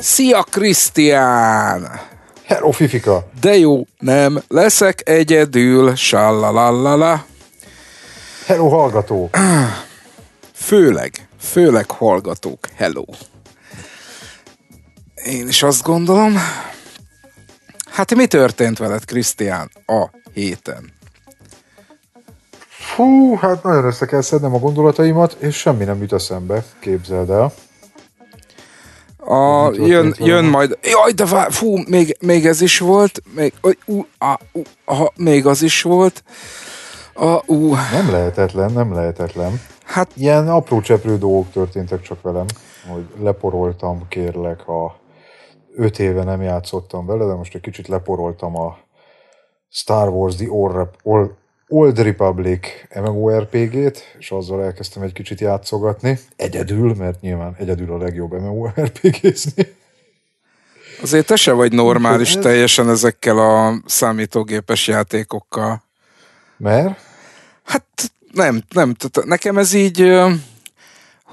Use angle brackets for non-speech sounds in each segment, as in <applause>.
Szia, Krisztián! Hello, Fifika! De jó, nem leszek egyedül, sallalallala. Hello, hallgató! Főleg, főleg hallgatók, hello! Én is azt gondolom. Hát mi történt veled, Krisztián, a héten? Hú, hát nagyon össze kell szednem a gondolataimat, és semmi nem jut eszembe, képzeld el. A, jön, jön majd, jaj, de vár, fú, még, még ez is volt, még, ú, á, ú, aha, még az is volt. A, ú. Nem lehetetlen, nem lehetetlen. Hát, Ilyen apró cseprő dolgok történtek csak velem, hogy leporoltam, kérlek, a öt éve nem játszottam vele, de most egy kicsit leporoltam a Star Wars The Old Old Republic MMORPG-t, és azzal elkezdtem egy kicsit játszogatni. Egyedül, mert nyilván egyedül a legjobb MMORPG-zni. Azért te se vagy normális ez... teljesen ezekkel a számítógépes játékokkal. Mert? Hát nem, nem, nekem ez így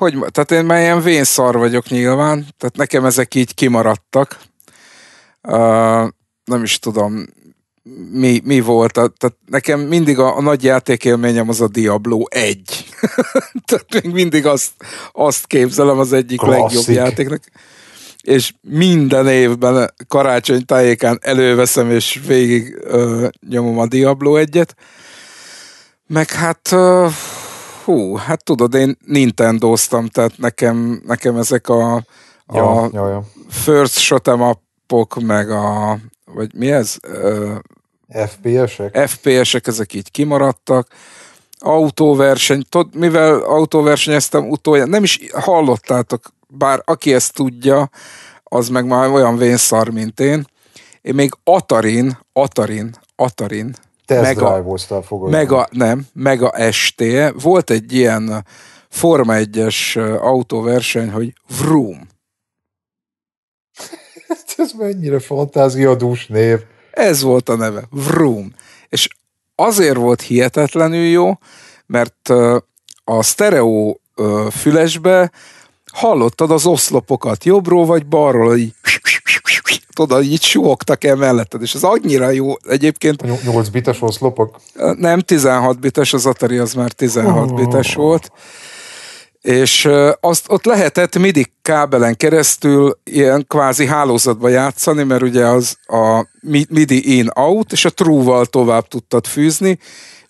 hogy, tehát én már ilyen vénszar vagyok nyilván, tehát nekem ezek így kimaradtak. Uh, nem is tudom, mi, mi volt. Tehát nekem mindig a, a nagy játékélményem az a Diablo 1. <laughs> tehát még mindig azt, azt képzelem az egyik Klasszik. legjobb játéknak. És minden évben karácsony tájékán előveszem, és végig uh, nyomom a Diablo 1-et. Meg hát... uh, Hú, hát tudod, én Nintendoztam, tehát nekem, nekem ezek a, a ja, ja, ja. first shot -ok, meg a, vagy mi ez? FPS-ek? FPS-ek, ezek így kimaradtak. Autóverseny, tudod, mivel autóversenyeztem utoljára, nem is hallottátok, bár aki ezt tudja, az meg már olyan vénszar, mint én. Én még Atarin, Atarin, Atarin, mega, mega, nem, mega ST. Volt egy ilyen uh, Forma 1-es uh, autóverseny, hogy Vroom. <laughs> Ez mennyire fantáziadús név. Ez volt a neve, Vroom. És azért volt hihetetlenül jó, mert uh, a stereo fülesbe hallottad az oszlopokat jobbról vagy balról, hogy <laughs> tudod, így suhogtak el melletted, és az annyira jó egyébként. 8 bites oszlopok? Nem, 16 bites, az Atari az már 16 bites volt és azt ott lehetett midi kábelen keresztül ilyen kvázi hálózatba játszani, mert ugye az a midi in-out, és a true-val tovább tudtad fűzni,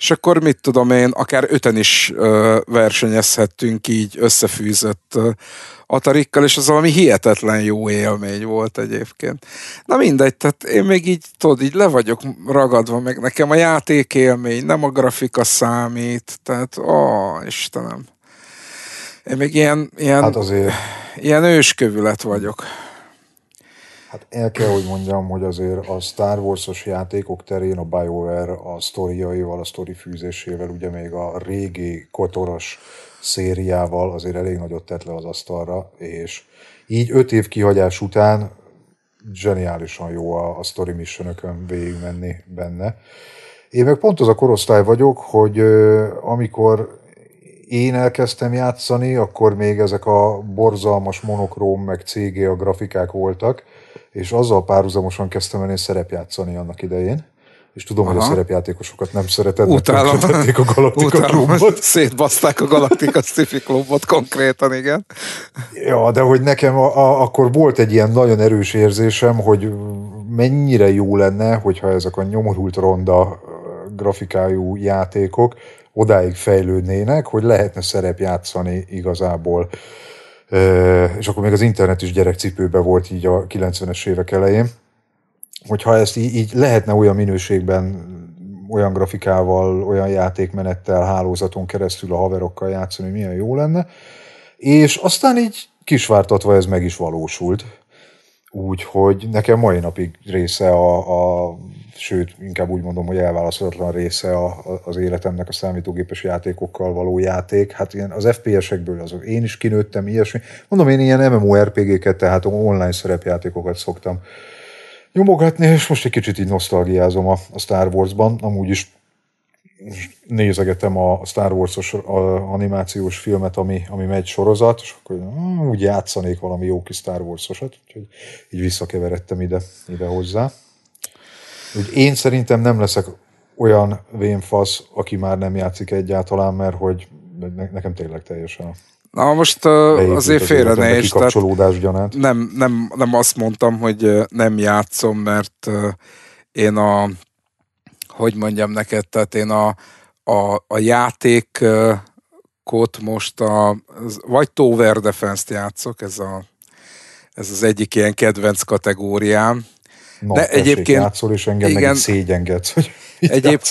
és akkor mit tudom én, akár öten is ö, versenyezhettünk így összefűzött ö, Atarikkal, és az valami hihetetlen jó élmény volt egyébként. Na mindegy, tehát én még így, tudod, így le vagyok ragadva, meg nekem a játék élmény, nem a grafika számít, tehát ó, Istenem. Én még ilyen, ilyen, hát azért. ilyen őskövület vagyok. Hát el kell, hogy mondjam, hogy azért a Star Wars-os játékok terén a BioWare a sztoriaival, a sztori fűzésével, ugye még a régi kotoros szériával azért elég nagyot tett le az asztalra, és így öt év kihagyás után zseniálisan jó a, a story missionökön végigmenni benne. Én meg pont az a korosztály vagyok, hogy ö, amikor én elkezdtem játszani, akkor még ezek a borzalmas monokróm, meg CG a grafikák voltak, és azzal párhuzamosan kezdtem el én szerepjátszani annak idején, és tudom, Aha. hogy a szerepjátékosokat nem szereted, Utálom. mert a Galaktika klubot. Szétbaszták a Galaktika Sci-Fi klubot konkrétan, igen. Ja, de hogy nekem a, a, akkor volt egy ilyen nagyon erős érzésem, hogy mennyire jó lenne, hogyha ezek a nyomorult ronda grafikájú játékok odáig fejlődnének, hogy lehetne szerepjátszani igazából és akkor még az internet is gyerekcipőbe volt így a 90-es évek elején, hogyha ezt így, így lehetne olyan minőségben, olyan grafikával, olyan játékmenettel, hálózaton keresztül a haverokkal játszani, hogy milyen jó lenne, és aztán így kisvártatva ez meg is valósult Úgyhogy nekem mai napig része a, a, sőt, inkább úgy mondom, hogy elválaszolatlan része a, a, az életemnek a számítógépes játékokkal való játék. Hát ilyen az FPS-ekből azok én is kinőttem, ilyesmi. Mondom, én ilyen MMORPG-ket, tehát online szerepjátékokat szoktam nyomogatni, és most egy kicsit így nosztalgiázom a, a Star Wars-ban. Amúgy is nézegetem a Star Wars-os animációs filmet, ami, ami megy sorozat, és akkor hm, úgy játszanék valami jó kis Star Wars-osat, úgyhogy így visszakeveredtem ide, ide hozzá. Úgy én szerintem nem leszek olyan vénfasz, aki már nem játszik egyáltalán, mert hogy ne, nekem tényleg teljesen Na most uh, azért félre ne is. Kikapcsolódás Nem, nem, nem azt mondtam, hogy nem játszom, mert uh, én a hogy mondjam neked, tehát én a, a, a játékot most a, vagy Tower Defense-t játszok, ez, a, ez az egyik ilyen kedvenc kategóriám. Na, De egyébként játszol, és engem igen, meg szégyengetsz, hogy egyéb,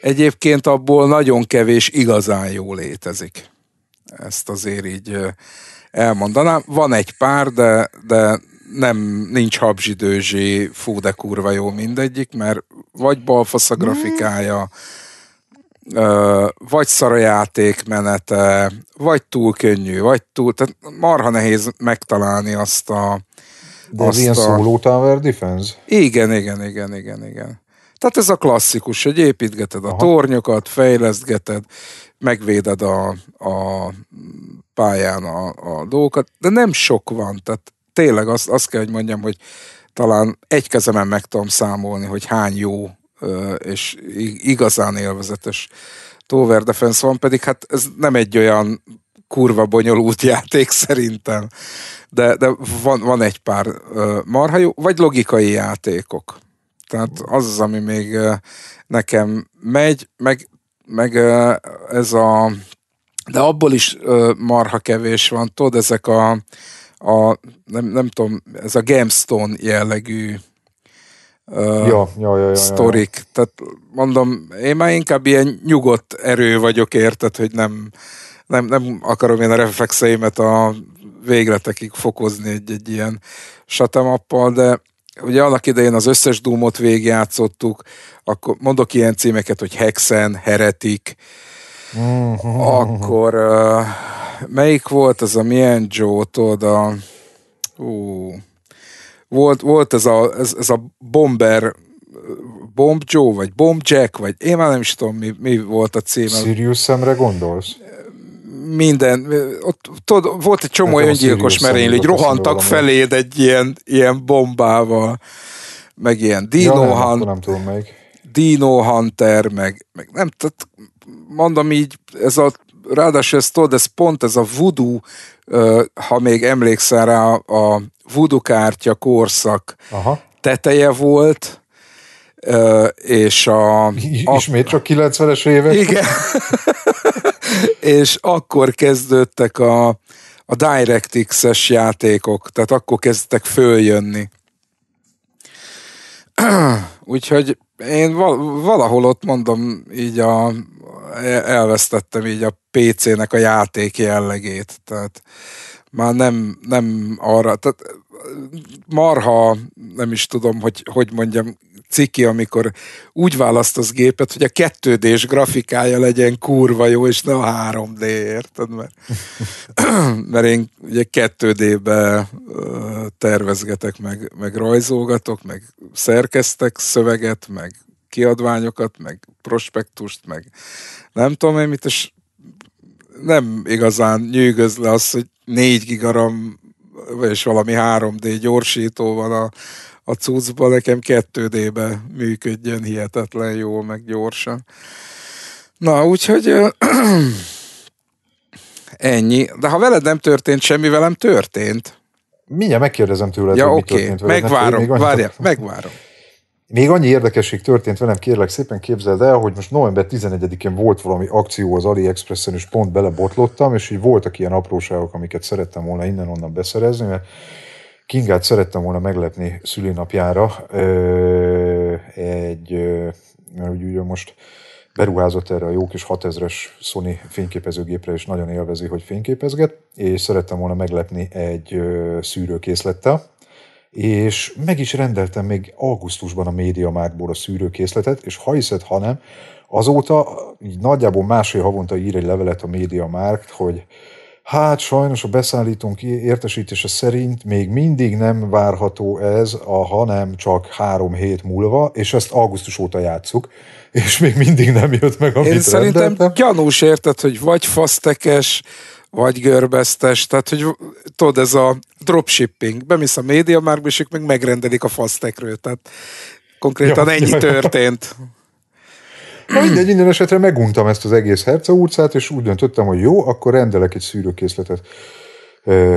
Egyébként abból nagyon kevés igazán jó létezik. Ezt azért így elmondanám. Van egy pár, de, de nem, nincs habzsidőzsi, fú de kurva jó mindegyik, mert vagy balfasz a grafikája, mm. vagy szar a játékmenete, vagy túl könnyű, vagy túl, tehát marha nehéz megtalálni azt a... De azt ilyen a... solo tower defense? Igen, igen, igen, igen, igen. Tehát ez a klasszikus, hogy építgeted a Aha. tornyokat, fejlesztgeted, megvéded a, a pályán a, a dolgokat, de nem sok van, tehát tényleg azt, azt kell, hogy mondjam, hogy talán egy kezemen meg tudom számolni, hogy hány jó és igazán élvezetes Tower Defense van, pedig hát ez nem egy olyan kurva bonyolult <laughs> játék szerintem, de, de van, van egy pár marha jó, vagy logikai játékok. Tehát az az, ami még nekem megy, meg, meg ez a... De abból is marha kevés van, tudod, ezek a a, nem, nem tudom, ez a gemstone jellegű uh, ja, ja, ja, ja, sztorik. Ja, ja. Tehát mondom, én már inkább ilyen nyugodt erő vagyok, érted, hogy nem, nem, nem akarom én a reflexeimet a végletekig fokozni egy, egy ilyen satemappal, de ugye annak idején az összes dúmot ot végigjátszottuk, akkor mondok ilyen címeket, hogy Hexen, Heretic, mhm. akkor uh, melyik volt az a milyen Joe, tudod, a... Ú, volt, volt ez a, ez, ez a bomber Bomb Joe, vagy Bomb Jack, vagy én már nem is tudom, mi, mi volt a címe. Sirius szemre gondolsz? Minden. Ott, tudod, volt egy csomó hát öngyilkos merénylő, hogy rohantak feléd egy ilyen, ilyen bombával, meg ilyen Dino ja, Hunt, nem tudom meg. Dino Hunter, meg, meg nem, tehát mondom így, ez a ráadásul ezt tudod, ez pont ez a voodoo, ha még emlékszel rá, a voodoo kártya korszak Aha. teteje volt, és a... Ismét csak 90-es évek? Igen. <laughs> és akkor kezdődtek a, a DirectX-es játékok, tehát akkor kezdtek följönni. <clears throat> Úgyhogy én valahol ott mondom így a elvesztettem így a PC-nek a játék jellegét. Tehát már nem, nem arra, tehát marha, nem is tudom, hogy, hogy mondjam, ciki, amikor úgy választasz gépet, hogy a 2 d grafikája legyen kurva jó, és ne a 3D, érted? Mert, <clears throat> mert én ugye 2 d tervezgetek, meg, meg rajzolgatok, meg szerkeztek szöveget, meg kiadványokat, meg prospektust, meg nem tudom én mit, és nem igazán nyűgöz le az, hogy 4 gigaram és valami 3D gyorsító van a, a cuccban, nekem 2D-be működjön hihetetlen jól, meg gyorsan. Na, úgyhogy <clears throat> ennyi. De ha veled nem történt semmi, velem történt. Mindjárt megkérdezem tőled, ja, hogy okay. mi történt veled. Hát, megvárom, várjál, megvárom. Még annyi érdekesség történt velem, kérlek szépen képzeld el, hogy most november 11-én volt valami akció az AliExpress-en, és pont belebotlottam, és így voltak ilyen apróságok, amiket szerettem volna innen-onnan beszerezni, mert Kingát szerettem volna meglepni szülinapjára egy, mert ugye most beruházott erre a jó kis 6000-es Sony fényképezőgépre, és nagyon élvezi, hogy fényképezget, és szerettem volna meglepni egy szűrőkészlettel, és meg is rendeltem még augusztusban a médiamárkból a szűrőkészletet, és ha hiszed, ha nem, azóta így nagyjából másfél havonta ír egy levelet a médiamárkt, hogy hát sajnos a beszállítónk értesítése szerint még mindig nem várható ez, a, hanem csak három hét múlva, és ezt augusztus óta játsszuk, és még mindig nem jött meg, amit Én rendeltem. szerintem gyanús érted, hogy vagy fasztekes, vagy görbesztes, tehát hogy tudod, ez a dropshipping, bemész a média már, és ők meg megrendelik a fasztekről, tehát konkrétan ja, ennyi ja, történt. Na mindegy, minden esetre meguntam ezt az egész herce utcát, és úgy döntöttem, hogy jó, akkor rendelek egy szűrőkészletet.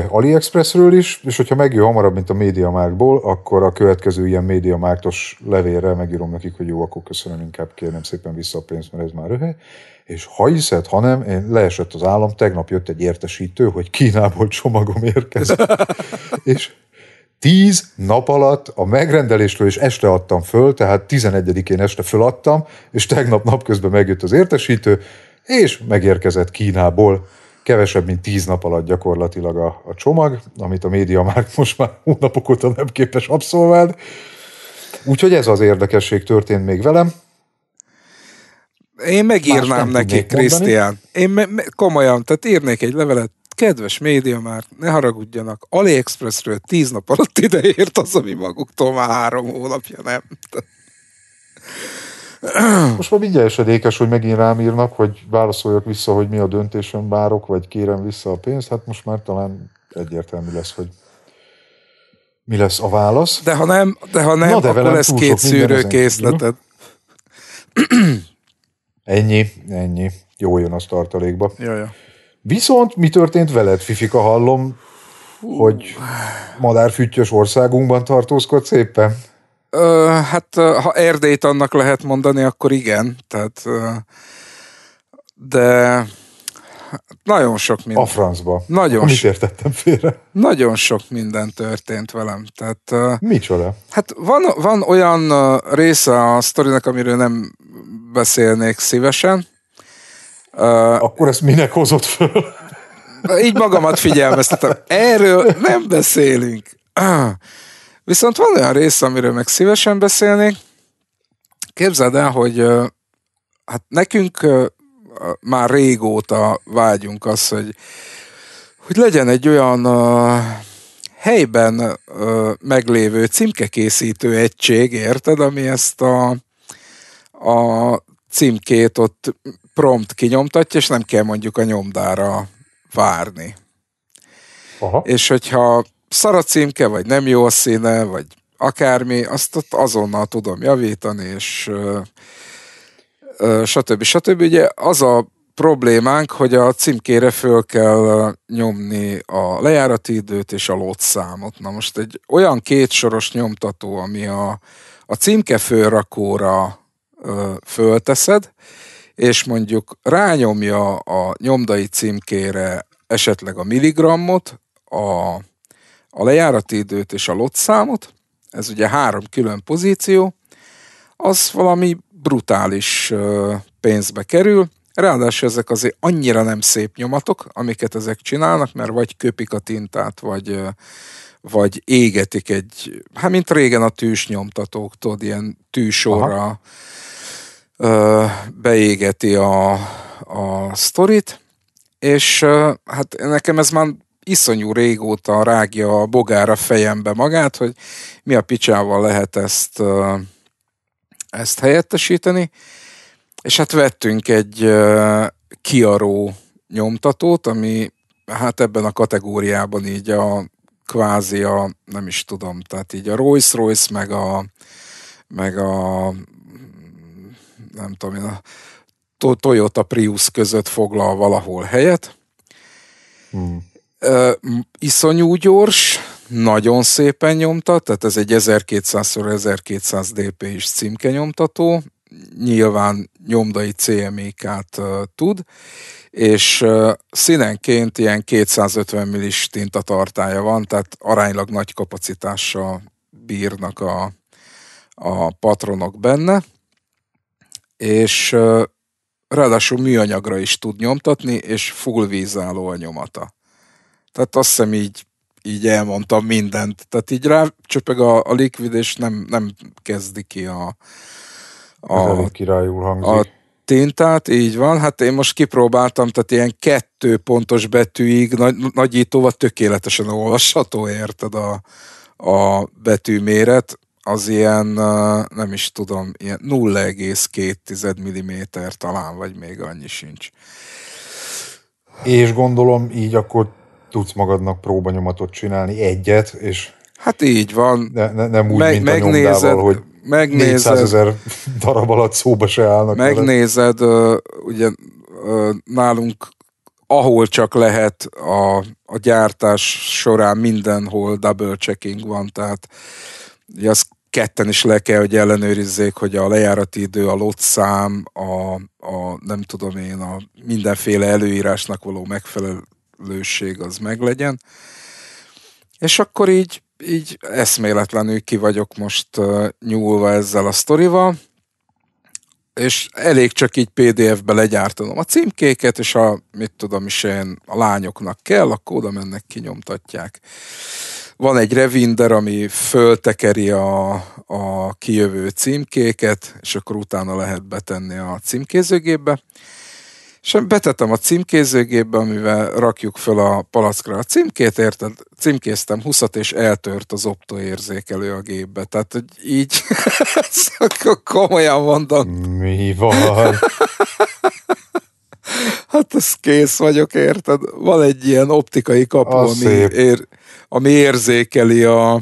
AliExpressről is, és hogyha megjön hamarabb, mint a MediaMarktból, akkor a következő ilyen MediaMarktos levélre megírom nekik, hogy jó, akkor köszönöm, inkább kérem szépen vissza a pénzt, mert ez már röhely. És ha hiszed, ha nem, én leesett az állam, tegnap jött egy értesítő, hogy Kínából csomagom érkezett, <laughs> és tíz nap alatt a megrendeléstől és este adtam föl, tehát 11-én este föladtam, és tegnap napközben megjött az értesítő, és megérkezett Kínából kevesebb, mint tíz nap alatt gyakorlatilag a, a csomag, amit a média már most már hónapok óta nem képes abszolválni. Úgyhogy ez az érdekesség történt még velem. Én megírnám neki, Krisztián. Én me- me- komolyan, tehát írnék egy levelet, kedves média már, ne haragudjanak, AliExpressről tíz nap alatt ideért az, ami maguktól már három hónapja nem. <clears throat> Most már mindjárt esedékes, hogy megint rám írnak, hogy válaszoljak vissza, hogy mi a döntésem, bárok vagy kérem vissza a pénzt. Hát most már talán egyértelmű lesz, hogy mi lesz a válasz. De ha nem, de ha nem Na de akkor lesz két szűrőkészleted. <clears throat> Ennyi, ennyi. Jó jön az tartalékba. Jaj, jaj. Viszont mi történt veled, Fifika, hallom, hogy madárfüttyös országunkban tartózkodsz éppen? hát ha Erdélyt annak lehet mondani, akkor igen. Tehát, de nagyon sok minden. A francba. Nagyon Amit értettem félre. Nagyon sok minden történt velem. Tehát, Micsoda? Hát van, van olyan része a sztorinak, amiről nem beszélnék szívesen. Akkor ezt minek hozott föl? Így magamat figyelmeztetem. Erről nem beszélünk. Viszont van olyan rész, amiről meg szívesen beszélnék. Képzeld el, hogy hát nekünk már régóta vágyunk az, hogy, hogy legyen egy olyan helyben meglévő címkekészítő egység, érted, ami ezt a, a címkét ott prompt kinyomtatja, és nem kell mondjuk a nyomdára várni. Aha. És hogyha szar a címke, vagy nem jó a színe, vagy akármi, azt ott azonnal tudom javítani, és stb. stb. Ugye az a problémánk, hogy a címkére föl kell nyomni a lejárati időt és a lótszámot. Na most egy olyan kétsoros nyomtató, ami a, a címke fölrakóra ö, fölteszed, és mondjuk rányomja a nyomdai címkére esetleg a milligrammot, a a lejárati időt és a lotszámot, ez ugye három külön pozíció, az valami brutális pénzbe kerül, Ráadásul ezek azért annyira nem szép nyomatok, amiket ezek csinálnak, mert vagy köpik a tintát, vagy, vagy égetik egy, hát mint régen a tűsnyomtatók, tudod, ilyen tűsorra ö, beégeti a, a sztorit, és hát nekem ez már iszonyú régóta rágja a bogára fejembe magát, hogy mi a picsával lehet ezt, ezt helyettesíteni. És hát vettünk egy kiaró nyomtatót, ami hát ebben a kategóriában így a kvázi a, nem is tudom, tehát így a Rolls-Royce, meg a, meg a nem tudom én, a Toyota Prius között foglal valahol helyet. Hmm uh, iszonyú gyors, nagyon szépen nyomtat, tehát ez egy 1200x1200 dp is címke nyomtató, nyilván nyomdai CMYK-t uh, tud, és uh, színenként ilyen 250 millis tintatartája van, tehát aránylag nagy kapacitással bírnak a, a patronok benne, és uh, ráadásul műanyagra is tud nyomtatni, és full vízálló a nyomata. Tehát azt hiszem így, így elmondtam mindent. Tehát így csöpeg a, a likvid, és nem, nem kezdi ki a, a, királyul hangzik. a tintát, így van. Hát én most kipróbáltam, tehát ilyen kettő pontos betűig nagy, nagyítóval tökéletesen olvasható, érted a, a betűméret. Az ilyen, nem is tudom, ilyen 0,2 mm talán, vagy még annyi sincs. És gondolom így akkor tudsz magadnak próbanyomatot csinálni, egyet, és Hát így van. Ne, ne, nem úgy, Meg, mint megnézed, a nyomdával, hogy megnézed, 400 ezer <laughs> darab alatt szóba se állnak. Megnézed, ö, ugye nálunk ahol csak lehet a, a gyártás során mindenhol double checking van, tehát ugye azt ketten is le kell, hogy ellenőrizzék, hogy a lejárati idő, a lotszám, a, a nem tudom én, a mindenféle előírásnak való megfelelő egyenlőség az meglegyen. És akkor így, így eszméletlenül ki vagyok most nyúlva ezzel a sztorival, és elég csak így PDF-be legyártanom a címkéket, és a, mit tudom is én, a lányoknak kell, akkor oda mennek, kinyomtatják. Van egy revinder, ami föltekeri a, a kijövő címkéket, és akkor utána lehet betenni a címkézőgépbe és betettem a címkézőgépbe, amivel rakjuk föl a palackra a címkét, érted? Címkéztem 20 és eltört az optoérzékelő a gépbe. Tehát, hogy így, <laughs> akkor komolyan mondom. Mi van? <laughs> hát ez kész vagyok, érted? Van egy ilyen optikai kapu, a ami, ér, ami érzékeli a,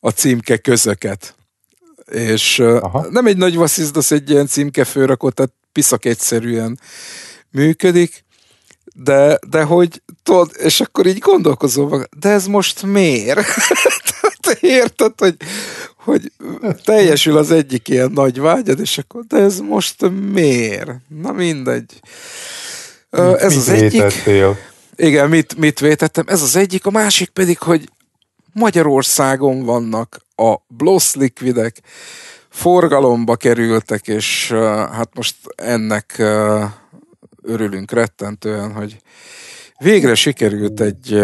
a címke közöket. És Aha. nem egy nagy vasszizdasz, egy ilyen címke fölrakott, tehát piszak egyszerűen működik, de, de hogy tudod, és akkor így gondolkozom, de ez most miért? <laughs> Te érted, hogy, hogy teljesül az egyik ilyen nagy vágyad, és akkor, de ez most miért? Na mindegy. Mit, ez mit az egyik. Vétettél? Igen, mit, mit vétettem? Ez az egyik, a másik pedig, hogy Magyarországon vannak a Bloss liquidek, forgalomba kerültek, és hát most ennek örülünk rettentően, hogy végre sikerült egy,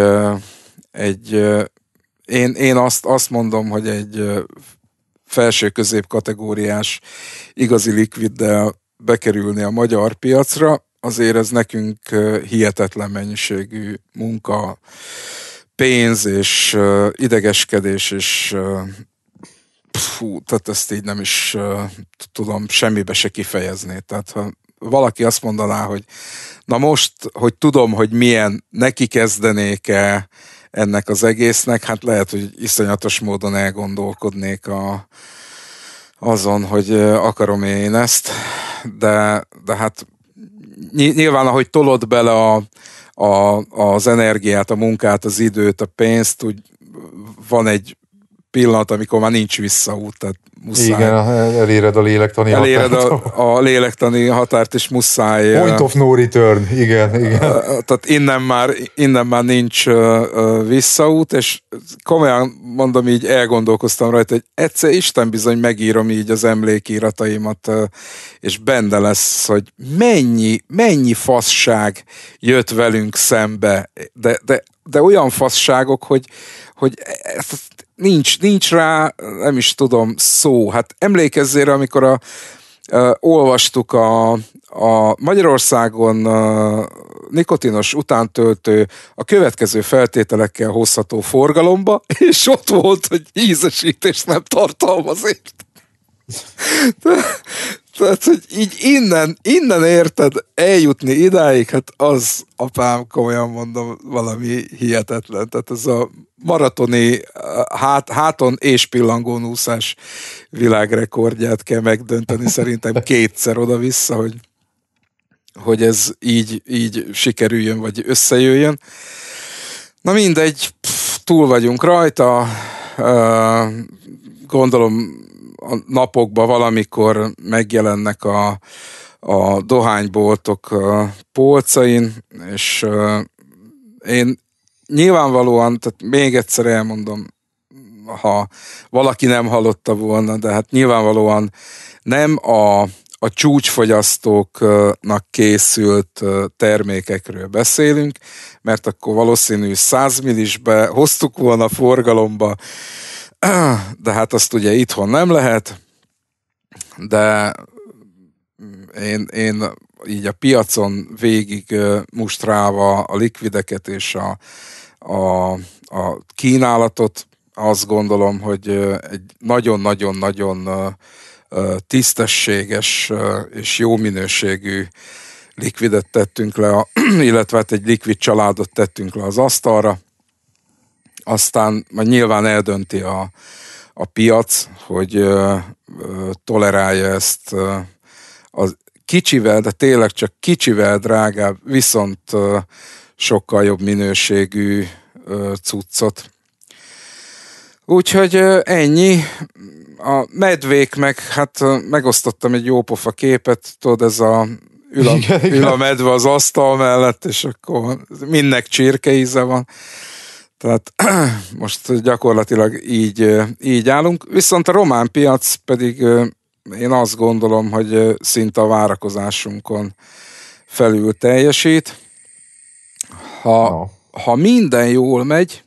egy én, én azt, azt mondom, hogy egy felső-közép kategóriás igazi likviddel bekerülni a magyar piacra, azért ez nekünk hihetetlen mennyiségű munka, pénz és idegeskedés és fú, tehát ezt így nem is tudom semmibe se kifejezni. Tehát ha valaki azt mondaná, hogy na most, hogy tudom, hogy milyen neki kezdenék-e ennek az egésznek, hát lehet, hogy iszonyatos módon elgondolkodnék a, azon, hogy akarom én ezt, de, de hát nyilván, ahogy tolod bele a, a, az energiát, a munkát, az időt, a pénzt, úgy van egy pillanat, amikor már nincs visszaút, tehát muszáj. Igen, eléred a lélektani eléred határt. A, a lélektani határt, és muszáj. Point of no return, igen, igen. Tehát innen már, innen már nincs visszaút, és komolyan mondom így, elgondolkoztam rajta, hogy egyszer Isten bizony megírom így az emlékirataimat, és benne lesz, hogy mennyi, mennyi fasság jött velünk szembe, de, de de olyan fasságok, hogy, hogy e, e, nincs, nincs rá, nem is tudom, szó. Hát emlékezzél, amikor a, a, olvastuk a, a Magyarországon a nikotinos utántöltő a következő feltételekkel hozható forgalomba, <laughs> és ott volt, hogy ízesítés nem tartalmaz tehát, hogy így innen, innen érted eljutni idáig, hát az apám, komolyan mondom, valami hihetetlen. Tehát ez a maratoni hát, háton és pillangón úszás világrekordját kell megdönteni szerintem <laughs> kétszer oda-vissza, hogy, hogy ez így, így sikerüljön, vagy összejöjjön. Na mindegy, pff, túl vagyunk rajta, gondolom a napokban valamikor megjelennek a, a dohányboltok polcain, és én nyilvánvalóan, tehát még egyszer elmondom, ha valaki nem hallotta volna, de hát nyilvánvalóan nem a, a csúcsfogyasztóknak készült termékekről beszélünk, mert akkor valószínű 100 hoztuk volna forgalomba de hát azt ugye itthon nem lehet, de én, én így a piacon végig mustrálva a likvideket és a, a, a kínálatot, azt gondolom, hogy egy nagyon-nagyon-nagyon tisztességes és jó minőségű likvidet tettünk le, a, <clears throat> illetve hát egy likvid családot tettünk le az asztalra, aztán majd nyilván eldönti a, a piac, hogy ö, ö, tolerálja ezt ö, az kicsivel, de tényleg csak kicsivel drágább, viszont ö, sokkal jobb minőségű ö, cuccot. Úgyhogy ö, ennyi. A medvék meg, hát ö, megosztottam egy jópofa képet, tudod, ez a ül a, ül a medve az asztal mellett, és akkor mindnek csirke íze van. Tehát <clears throat> most gyakorlatilag így, így állunk. Viszont a román piac pedig én azt gondolom, hogy szinte a várakozásunkon felül teljesít. Ha, no. ha minden jól megy,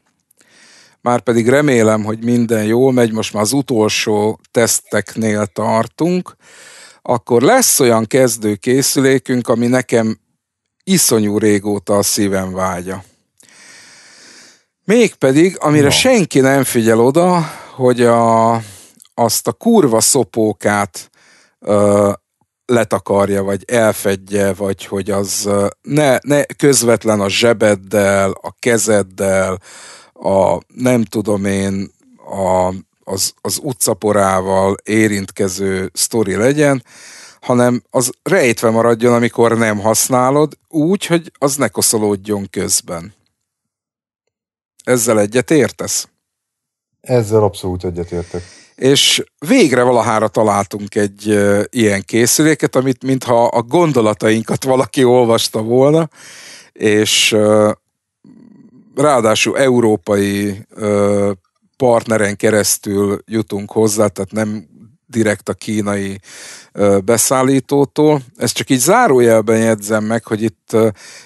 már pedig remélem, hogy minden jól megy, most már az utolsó teszteknél tartunk, akkor lesz olyan kezdőkészülékünk, ami nekem iszonyú régóta a szívem vágya. Mégpedig, amire no. senki nem figyel oda, hogy a, azt a kurva szopókát ö, letakarja, vagy elfedje, vagy hogy az ne, ne közvetlen a zsebeddel, a kezeddel, a nem tudom én, a, az, az utcaporával érintkező sztori legyen, hanem az rejtve maradjon, amikor nem használod, úgy, hogy az ne koszolódjon közben. Ezzel egyet értesz? Ezzel abszolút egyetértek. És végre valahára találtunk egy e, ilyen készüléket, amit mintha a gondolatainkat valaki olvasta volna, és e, ráadásul európai e, partneren keresztül jutunk hozzá, tehát nem direkt a kínai beszállítótól. Ezt csak így zárójelben jegyzem meg, hogy itt,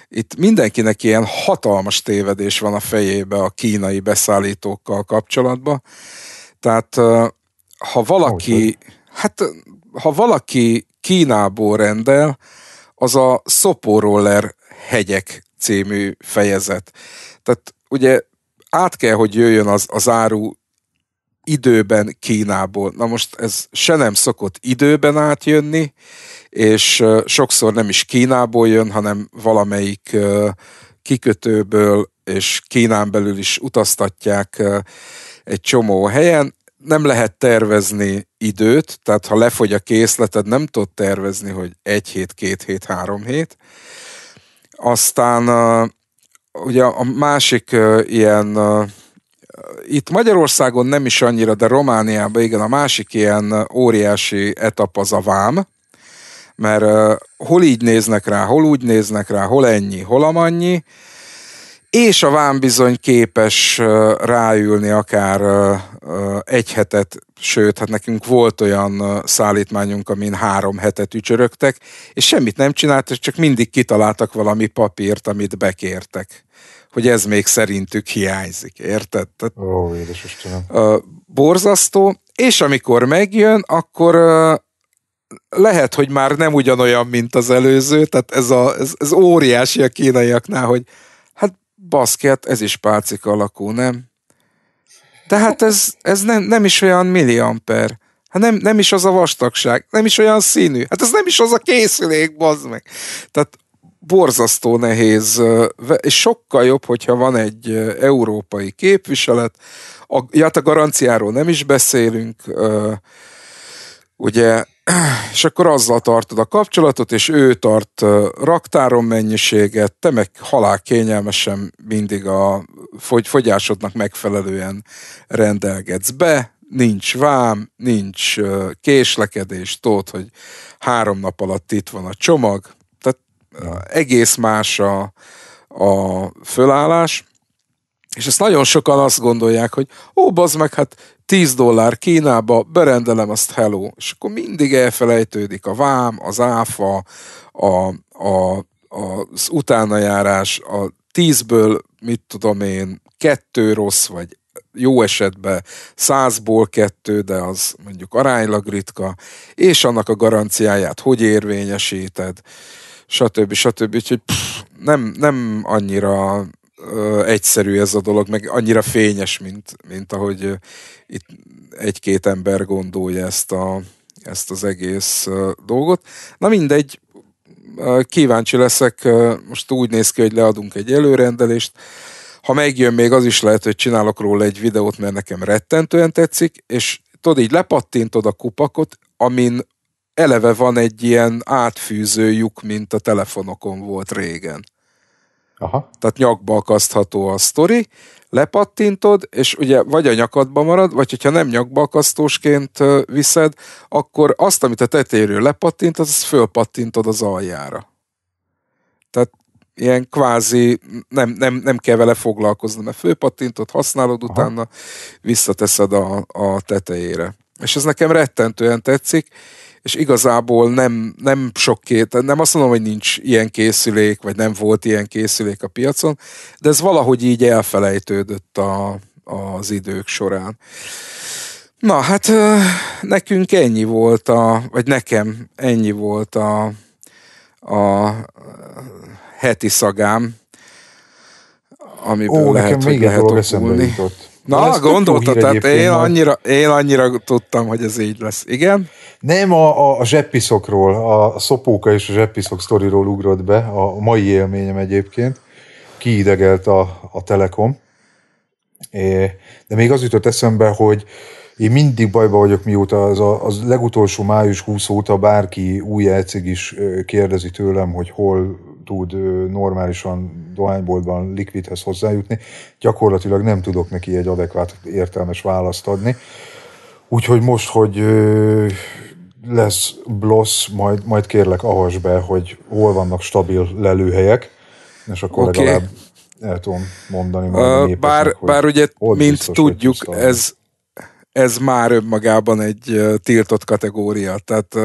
itt mindenkinek ilyen hatalmas tévedés van a fejébe a kínai beszállítókkal kapcsolatban. Tehát ha valaki, hát ha valaki Kínából rendel, az a Szoporoller hegyek című fejezet. Tehát ugye át kell, hogy jöjjön az, az áru időben Kínából. Na most ez se nem szokott időben átjönni, és sokszor nem is Kínából jön, hanem valamelyik kikötőből, és Kínán belül is utaztatják egy csomó helyen. Nem lehet tervezni időt, tehát ha lefogy a készleted, nem tudod tervezni, hogy egy hét, két hét, három hét. Aztán ugye a másik ilyen itt Magyarországon nem is annyira, de Romániában igen, a másik ilyen óriási etap az a vám, mert uh, hol így néznek rá, hol úgy néznek rá, hol ennyi, hol amannyi, és a vám bizony képes uh, ráülni akár uh, egy hetet, sőt, hát nekünk volt olyan szállítmányunk, amin három hetet ücsörögtek, és semmit nem csináltak, csak mindig kitaláltak valami papírt, amit bekértek hogy ez még szerintük hiányzik, érted? Ó, édes Istenem. Borzasztó, és amikor megjön, akkor lehet, hogy már nem ugyanolyan, mint az előző, tehát ez, a, ez, ez óriási a kínaiaknál, hogy hát baszket, hát ez is pálcik alakú, nem? Tehát ez, ez nem, nem is olyan milliamper. Hát nem, nem is az a vastagság, nem is olyan színű. Hát ez nem is az a készülék, bazd meg. Tehát borzasztó nehéz, és sokkal jobb, hogyha van egy európai képviselet, a, ja, hát a garanciáról nem is beszélünk, ugye, <clears throat> és akkor azzal tartod a kapcsolatot, és ő tart raktáron mennyiséget, te meg halál kényelmesen mindig a fogyásodnak megfelelően rendelgetsz be, nincs vám, nincs késlekedés, tudod, hogy három nap alatt itt van a csomag, egész más a, a fölállás, és ezt nagyon sokan azt gondolják, hogy ó, bazd meg, hát 10 dollár Kínába, berendelem azt hello, és akkor mindig elfelejtődik a vám, az áfa, a, a, az utánajárás, a tízből, mit tudom én, kettő rossz, vagy jó esetben százból kettő, de az mondjuk aránylag ritka, és annak a garanciáját hogy érvényesíted stb. stb. Úgyhogy pff, nem, nem annyira ö, egyszerű ez a dolog, meg annyira fényes, mint, mint ahogy ö, itt egy-két ember gondolja ezt, a, ezt az egész ö, dolgot. Na mindegy, ö, kíváncsi leszek, ö, most úgy néz ki, hogy leadunk egy előrendelést, ha megjön még az is lehet, hogy csinálok róla egy videót, mert nekem rettentően tetszik, és tudod, így lepattintod a kupakot, amin eleve van egy ilyen átfűző lyuk, mint a telefonokon volt régen. Aha. Tehát nyakba akasztható a sztori, lepattintod, és ugye vagy a nyakadba marad, vagy hogyha nem nyakba akasztósként viszed, akkor azt, amit a tetéről lepattint, azt fölpattintod az aljára. Tehát ilyen kvázi nem, nem, nem kell vele foglalkozni, mert fölpattintod, használod, Aha. utána visszateszed a, a tetejére. És ez nekem rettentően tetszik, és igazából nem, nem sok két, nem azt mondom, hogy nincs ilyen készülék, vagy nem volt ilyen készülék a piacon, de ez valahogy így elfelejtődött a, az idők során. Na, hát nekünk ennyi volt a, vagy nekem ennyi volt a, a heti szagám, amiből Ó, lehet, nekem még hogy lehet okulni. Jutott Na, gondoltad, én annyira, én annyira tudtam, hogy ez így lesz. Igen? Nem a, a, zseppiszokról, a szopóka és a zseppiszok sztoriról ugrott be, a mai élményem egyébként. Kiidegelt a, a Telekom. É, de még az jutott eszembe, hogy én mindig bajba vagyok, mióta az, a, az legutolsó május 20 óta bárki új elcig is kérdezi tőlem, hogy hol tud normálisan dohányboltban likvidhez hozzájutni, gyakorlatilag nem tudok neki egy adekvát értelmes választ adni. Úgyhogy most, hogy lesz blossz, majd, majd kérlek ahas be, hogy hol vannak stabil lelőhelyek, és akkor okay. legalább el tudom mondani. Uh, bár, hogy bár ugye, mint biztos, tudjuk, ez, ez már önmagában egy tiltott kategória. Tehát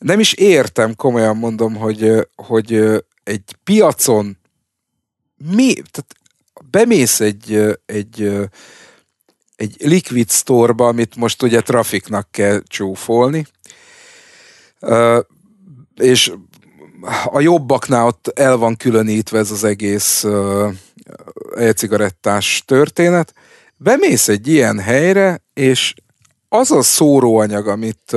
nem is értem, komolyan mondom, hogy, hogy egy piacon mi, tehát bemész egy, egy, egy liquid store-ba, amit most ugye trafiknak kell csúfolni, és a jobbaknál ott el van különítve ez az egész e-cigarettás történet. Bemész egy ilyen helyre, és az a szóróanyag, amit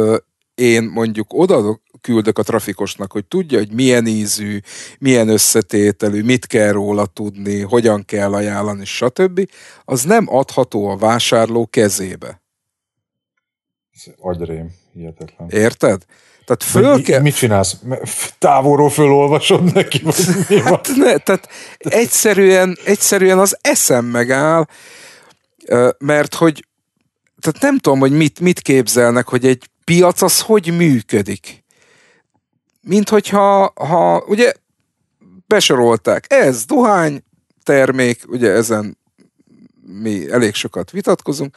én mondjuk oda küldök a trafikosnak, hogy tudja, hogy milyen ízű, milyen összetételű, mit kell róla tudni, hogyan kell ajánlani, stb., az nem adható a vásárló kezébe. Ez agyrém, hihetetlen. Érted? Tehát föl mi, kell... Mit csinálsz? Távolról fölolvasod neki? Vagy hát ne, tehát egyszerűen, egyszerűen az eszem megáll, mert hogy tehát nem tudom, hogy mit, mit képzelnek, hogy egy piac az hogy működik. Mint hogyha, ha, ugye besorolták, ez dohány termék, ugye ezen mi elég sokat vitatkozunk,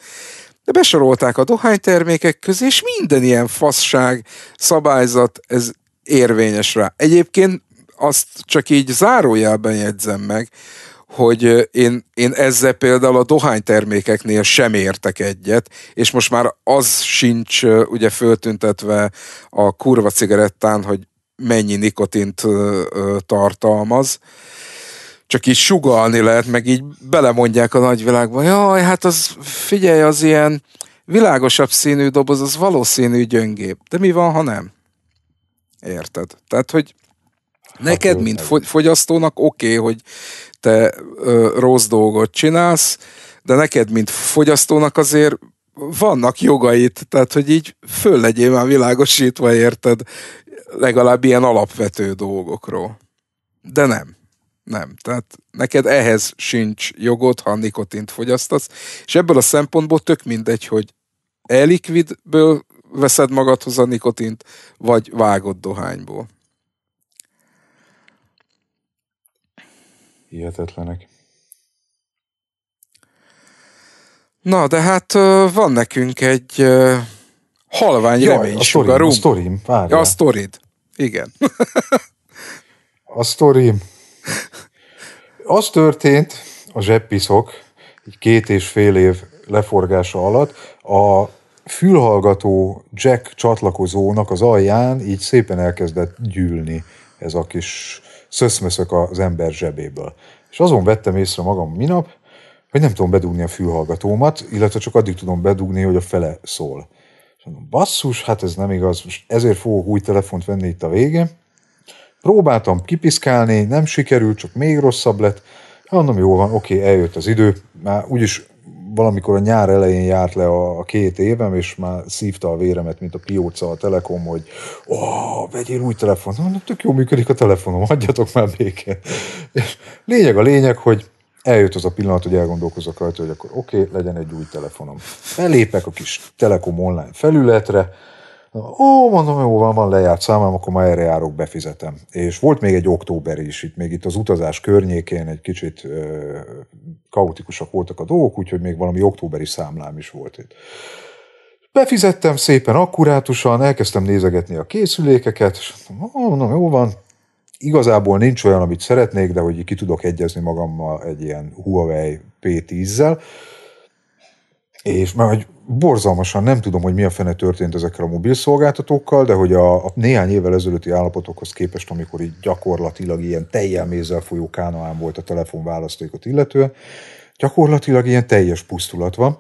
de besorolták a dohánytermékek közé, és minden ilyen fasság, szabályzat, ez érvényes rá. Egyébként azt csak így zárójelben jegyzem meg, hogy én, én ezzel például a dohánytermékeknél sem értek egyet, és most már az sincs ugye föltüntetve a kurva cigarettán, hogy mennyi nikotint tartalmaz csak így sugalni lehet, meg így belemondják a nagyvilágba, jaj, hát az, figyelj, az ilyen világosabb színű doboz, az valószínű gyöngébb. De mi van, ha nem? Érted? Tehát, hogy hát neked, mint fogyasztónak oké, okay, hogy te ö, rossz dolgot csinálsz, de neked, mint fogyasztónak azért vannak jogait, tehát hogy így föl legyél már világosítva, érted, legalább ilyen alapvető dolgokról. De nem. Nem. Tehát neked ehhez sincs jogod, ha nikotint fogyasztasz, és ebből a szempontból tök mindegy, hogy e-liquidből veszed magadhoz a nikotint, vagy vágott dohányból. Hihetetlenek. Na, de hát van nekünk egy halvány Jaj, reménysugarú. A sztorim, várjál. Ja, a sztorid. Igen. a sztorim. Az történt, a zseppiszok, két és fél év leforgása alatt, a fülhallgató jack csatlakozónak az alján így szépen elkezdett gyűlni ez a kis szöszmöszök az ember zsebéből. És azon vettem észre magam minap, hogy nem tudom bedugni a fülhallgatómat, illetve csak addig tudom bedugni, hogy a fele szól. És mondom, basszus, hát ez nem igaz, most ezért fogok új telefont venni itt a végén. Próbáltam kipiszkálni, nem sikerült, csak még rosszabb lett. Mondom, jó van, oké, eljött az idő, már úgyis valamikor a nyár elején járt le a, a két évem, és már szívta a véremet, mint a pióca a Telekom, hogy ó, vegyél új telefon. Na, tök jó működik a telefonom, adjatok már békén. És lényeg a lényeg, hogy eljött az a pillanat, hogy elgondolkozok rajta, hogy akkor oké, okay, legyen egy új telefonom. Belépek a kis Telekom online felületre, Ó, mondom, jó van, van lejárt számom, akkor már erre járok, befizetem. És volt még egy október is, itt még itt az utazás környékén egy kicsit ö, kaotikusak voltak a dolgok, úgyhogy még valami októberi számlám is volt itt. Befizettem szépen akkurátusan, elkezdtem nézegetni a készülékeket, és mondom, jó van, igazából nincs olyan, amit szeretnék, de hogy ki tudok egyezni magammal egy ilyen Huawei P10-zel, és mert hogy borzalmasan nem tudom, hogy mi a fene történt ezekkel a mobilszolgáltatókkal, de hogy a, a néhány évvel ezelőtti állapotokhoz képest, amikor így gyakorlatilag ilyen mézzel folyó kánoán volt a telefonválasztékot illetően, gyakorlatilag ilyen teljes pusztulat van,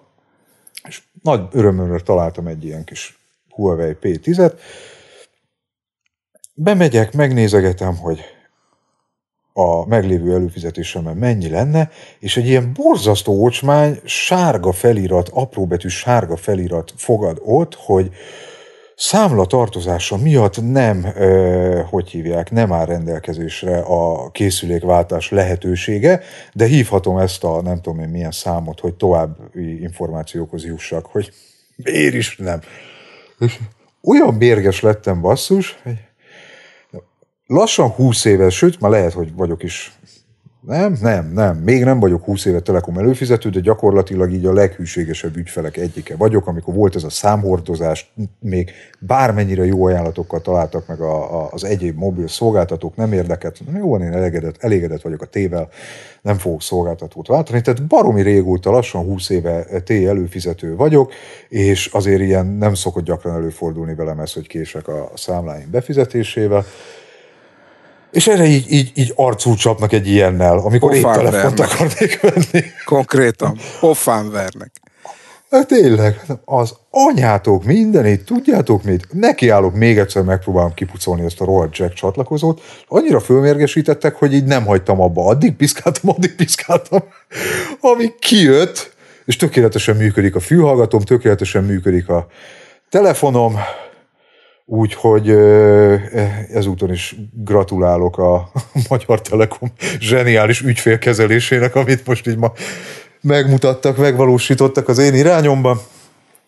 és nagy örömömre találtam egy ilyen kis Huawei P10-et, bemegyek, megnézegetem, hogy a meglévő előfizetésemmel mennyi lenne, és egy ilyen borzasztó ocsmány, sárga felirat, apróbetű sárga felirat fogad ott, hogy számla tartozása miatt nem, ö, hogy hívják, nem áll rendelkezésre a készülékváltás lehetősége, de hívhatom ezt a nem tudom én milyen számot, hogy további információkhoz jussak, hogy miért is nem. És olyan bérges lettem basszus, hogy lassan 20 éves, sőt, már lehet, hogy vagyok is. Nem, nem, nem. Még nem vagyok 20 éve Telekom előfizető, de gyakorlatilag így a leghűségesebb ügyfelek egyike vagyok, amikor volt ez a számhordozás, még bármennyire jó ajánlatokkal találtak meg a, a, az egyéb mobil szolgáltatók, nem érdekelt. Jó én elégedett, elégedett vagyok a tével, nem fogok szolgáltatót váltani. Tehát baromi régóta, lassan 20 éve T előfizető vagyok, és azért ilyen nem szokott gyakran előfordulni velem ez, hogy kések a számláim befizetésével. És erre így, így, így arcú csapnak egy ilyennel, amikor Pofán épp telefont vernek. akarnék venni. Konkrétan, pofán vernek. Hát tényleg, hát az anyátok mindenét, tudjátok mit? Nekiállok, még egyszer megpróbálom kipucolni ezt a rohadt jack csatlakozót. Annyira fölmérgesítettek, hogy így nem hagytam abba. Addig piszkáltam, addig piszkáltam. Ami kijött, és tökéletesen működik a fülhallgatóm, tökéletesen működik a telefonom, Úgyhogy e, ezúton is gratulálok a <laughs> Magyar Telekom zseniális ügyfélkezelésének, amit most így ma megmutattak, megvalósítottak az én irányomban.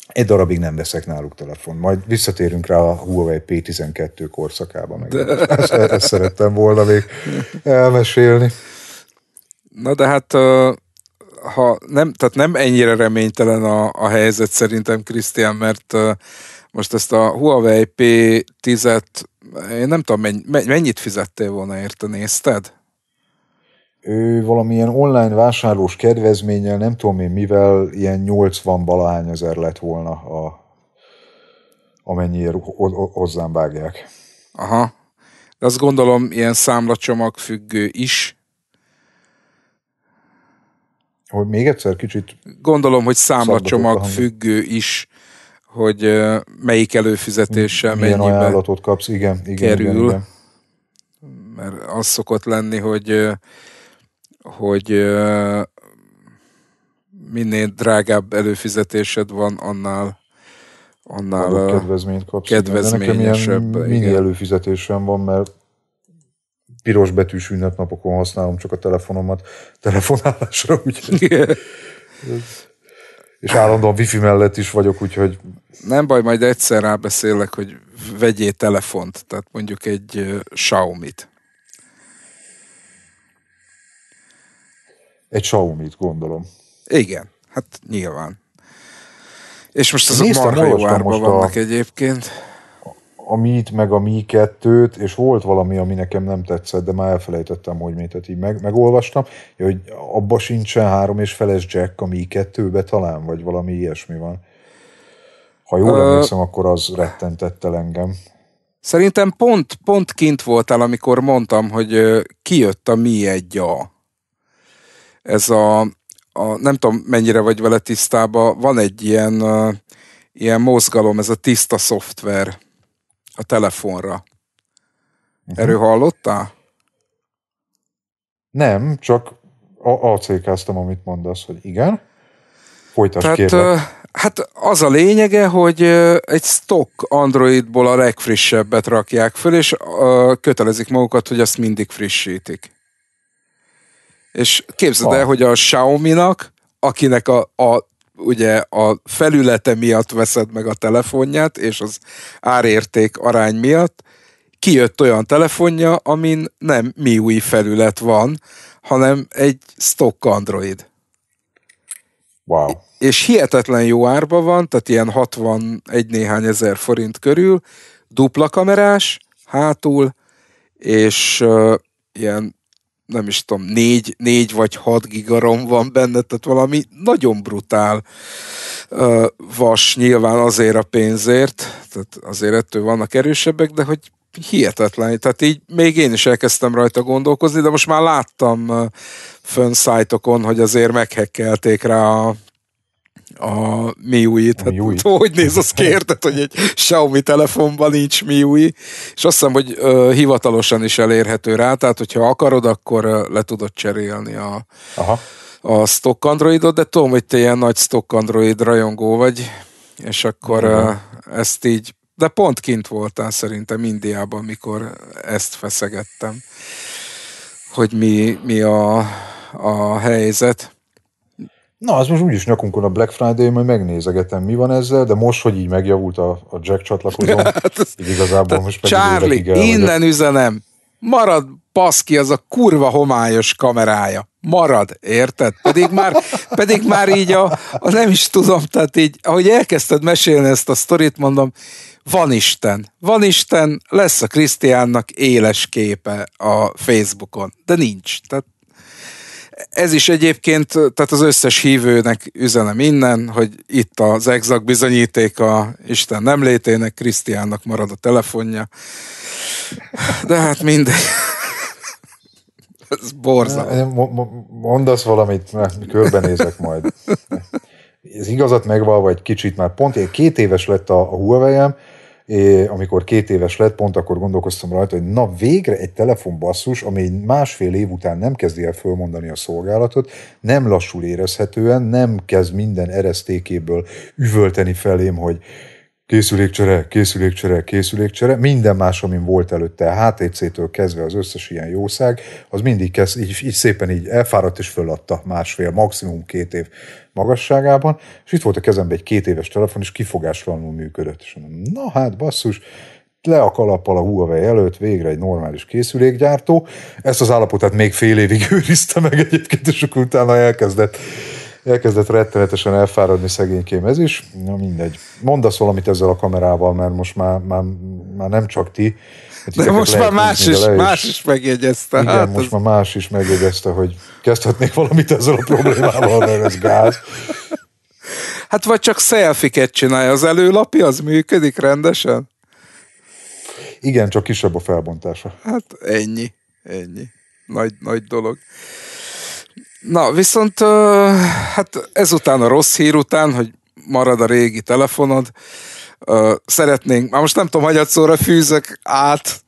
Egy darabig nem veszek náluk telefon. Majd visszatérünk rá a Huawei P12 korszakába. Meg. <laughs> Ezt, ezt szerettem volna még elmesélni. Na de hát ha nem, tehát nem ennyire reménytelen a, a helyzet szerintem, Krisztián, mert most ezt a Huawei P10-et, én nem tudom, mennyit fizettél volna érte, nézted? Ő valamilyen online vásárlós kedvezménnyel, nem tudom én mivel, ilyen 80 balahány ezer lett volna, a, amennyire hozzám vágják. Aha. De azt gondolom, ilyen számlacsomag függő is. Hogy még egyszer kicsit... Gondolom, hogy számlacsomag függő is hogy melyik előfizetéssel Milyen mennyibe ajánlatot kapsz, igen, igen, kerül. Igen, igen. Mert az szokott lenni, hogy, hogy minél drágább előfizetésed van, annál annál a kedvezményt kapsz. Kedvezményesebb. De nekem előfizetésem van, mert piros betűs ünnepnapokon használom csak a telefonomat telefonálásra, úgyhogy... <laughs> és állandóan wifi mellett is vagyok, úgyhogy... Nem baj, majd egyszer rábeszélek, hogy vegyél telefont, tehát mondjuk egy uh, Xiaomi-t. Egy Xiaomi-t, gondolom. Igen, hát nyilván. És most azok marha jó árban vannak a... egyébként a mit, meg a Mi kettőt, és volt valami, ami nekem nem tetszett, de már elfelejtettem, hogy mit, tehát így meg, megolvastam, hogy abba sincsen három és feles Jack a Mi kettőbe talán, vagy valami ilyesmi van. Ha jól Ö... emlékszem, akkor az rettentette engem. Szerintem pont, pont kint voltál, amikor mondtam, hogy kijött a Mi egy a. Ez a, a, nem tudom mennyire vagy vele tisztában, van egy ilyen, ilyen mozgalom, ez a tiszta szoftver a telefonra. Uh-huh. Erről hallottál? Nem, csak acélkáztam, amit mondasz, hogy igen. Folytasd Tehát, kérlek. Hát az a lényege, hogy egy stock Androidból a legfrissebbet rakják föl, és kötelezik magukat, hogy azt mindig frissítik. És képzeld ha. Ah. el, hogy a Xiaomi-nak, akinek a, a ugye a felülete miatt veszed meg a telefonját, és az árérték arány miatt, kijött olyan telefonja, amin nem MIUI felület van, hanem egy stock Android. Wow. És hihetetlen jó árba van, tehát ilyen 61 néhány ezer forint körül, dupla kamerás, hátul, és uh, ilyen nem is tudom, négy, négy vagy hat gigarom van benne, tehát valami nagyon brutál vas nyilván azért a pénzért, tehát azért ettől vannak erősebbek, de hogy hihetetlen. Tehát így még én is elkezdtem rajta gondolkozni, de most már láttam fönn szájtokon, hogy azért meghekkelték rá a a MIUI, tehát a hát MIUI. hogy néz az kérdet, hogy egy Xiaomi telefonban nincs MIUI, és azt hiszem, hogy ö, hivatalosan is elérhető rá, tehát hogyha akarod, akkor le tudod cserélni a, Aha. a stock androidot, de tudom, hogy te ilyen nagy stock android rajongó vagy, és akkor ö, ezt így, de pont kint voltál szerintem Indiában, mikor ezt feszegettem, hogy mi, mi a, a helyzet. Na, az most úgyis nyakunkon a Black Friday, majd megnézegetem, mi van ezzel, de most, hogy így megjavult a, a Jack csatlakozom, <laughs> hát az, így igazából most meg Charlie, el, innen vagyok. üzenem, marad baszki az a kurva homályos kamerája. Marad, érted? Pedig már, pedig már így a, a, nem is tudom, tehát így, ahogy elkezdted mesélni ezt a sztorit, mondom, van Isten, van Isten, lesz a Krisztiánnak éles képe a Facebookon, de nincs. Tehát ez is egyébként, tehát az összes hívőnek üzenem innen, hogy itt az bizonyíték bizonyítéka Isten nem létének, Krisztiánnak marad a telefonja. De hát mindegy. <laughs> Ez borzalmas. Mondasz valamit, körbenézek majd. Ez igazat megvalva egy kicsit, már pont két éves lett a, huawei amikor két éves lett, pont akkor gondolkoztam rajta, hogy na végre egy telefonbasszus, ami másfél év után nem kezdi el fölmondani a szolgálatot, nem lassul érezhetően, nem kezd minden eresztékéből üvölteni felém, hogy készülékcsere, készülékcsere, készülékcsere, minden más, amin volt előtte a HTC-től kezdve az összes ilyen jószág, az mindig kezd, így, így szépen így elfáradt és föladta másfél, maximum két év magasságában, és itt volt a kezembe egy két éves telefon, és kifogásvalóan működött. És mondom, na hát basszus, le a kalappal a Huawei előtt, végre egy normális készülékgyártó. Ezt az állapotát még fél évig <laughs> őrizte meg egyébként, és akkor utána elkezdett Elkezdett rettenetesen elfáradni szegénykém ez is. Na mindegy. Mondasz valamit ezzel a kamerával, mert most már, már, már nem csak ti. De most már más is, is, más is megjegyezte. Igen, hát most ez... már más is megjegyezte, hogy kezdhetnék valamit ezzel a problémával, mert ez gáz. Hát vagy csak szelfiket csinálja. Az előlapi az működik rendesen? Igen, csak kisebb a felbontása. Hát ennyi, ennyi. Nagy, nagy dolog. Na, viszont hát ezután a rossz hír után, hogy marad a régi telefonod, szeretnénk, már most nem tudom, szóra fűzök át,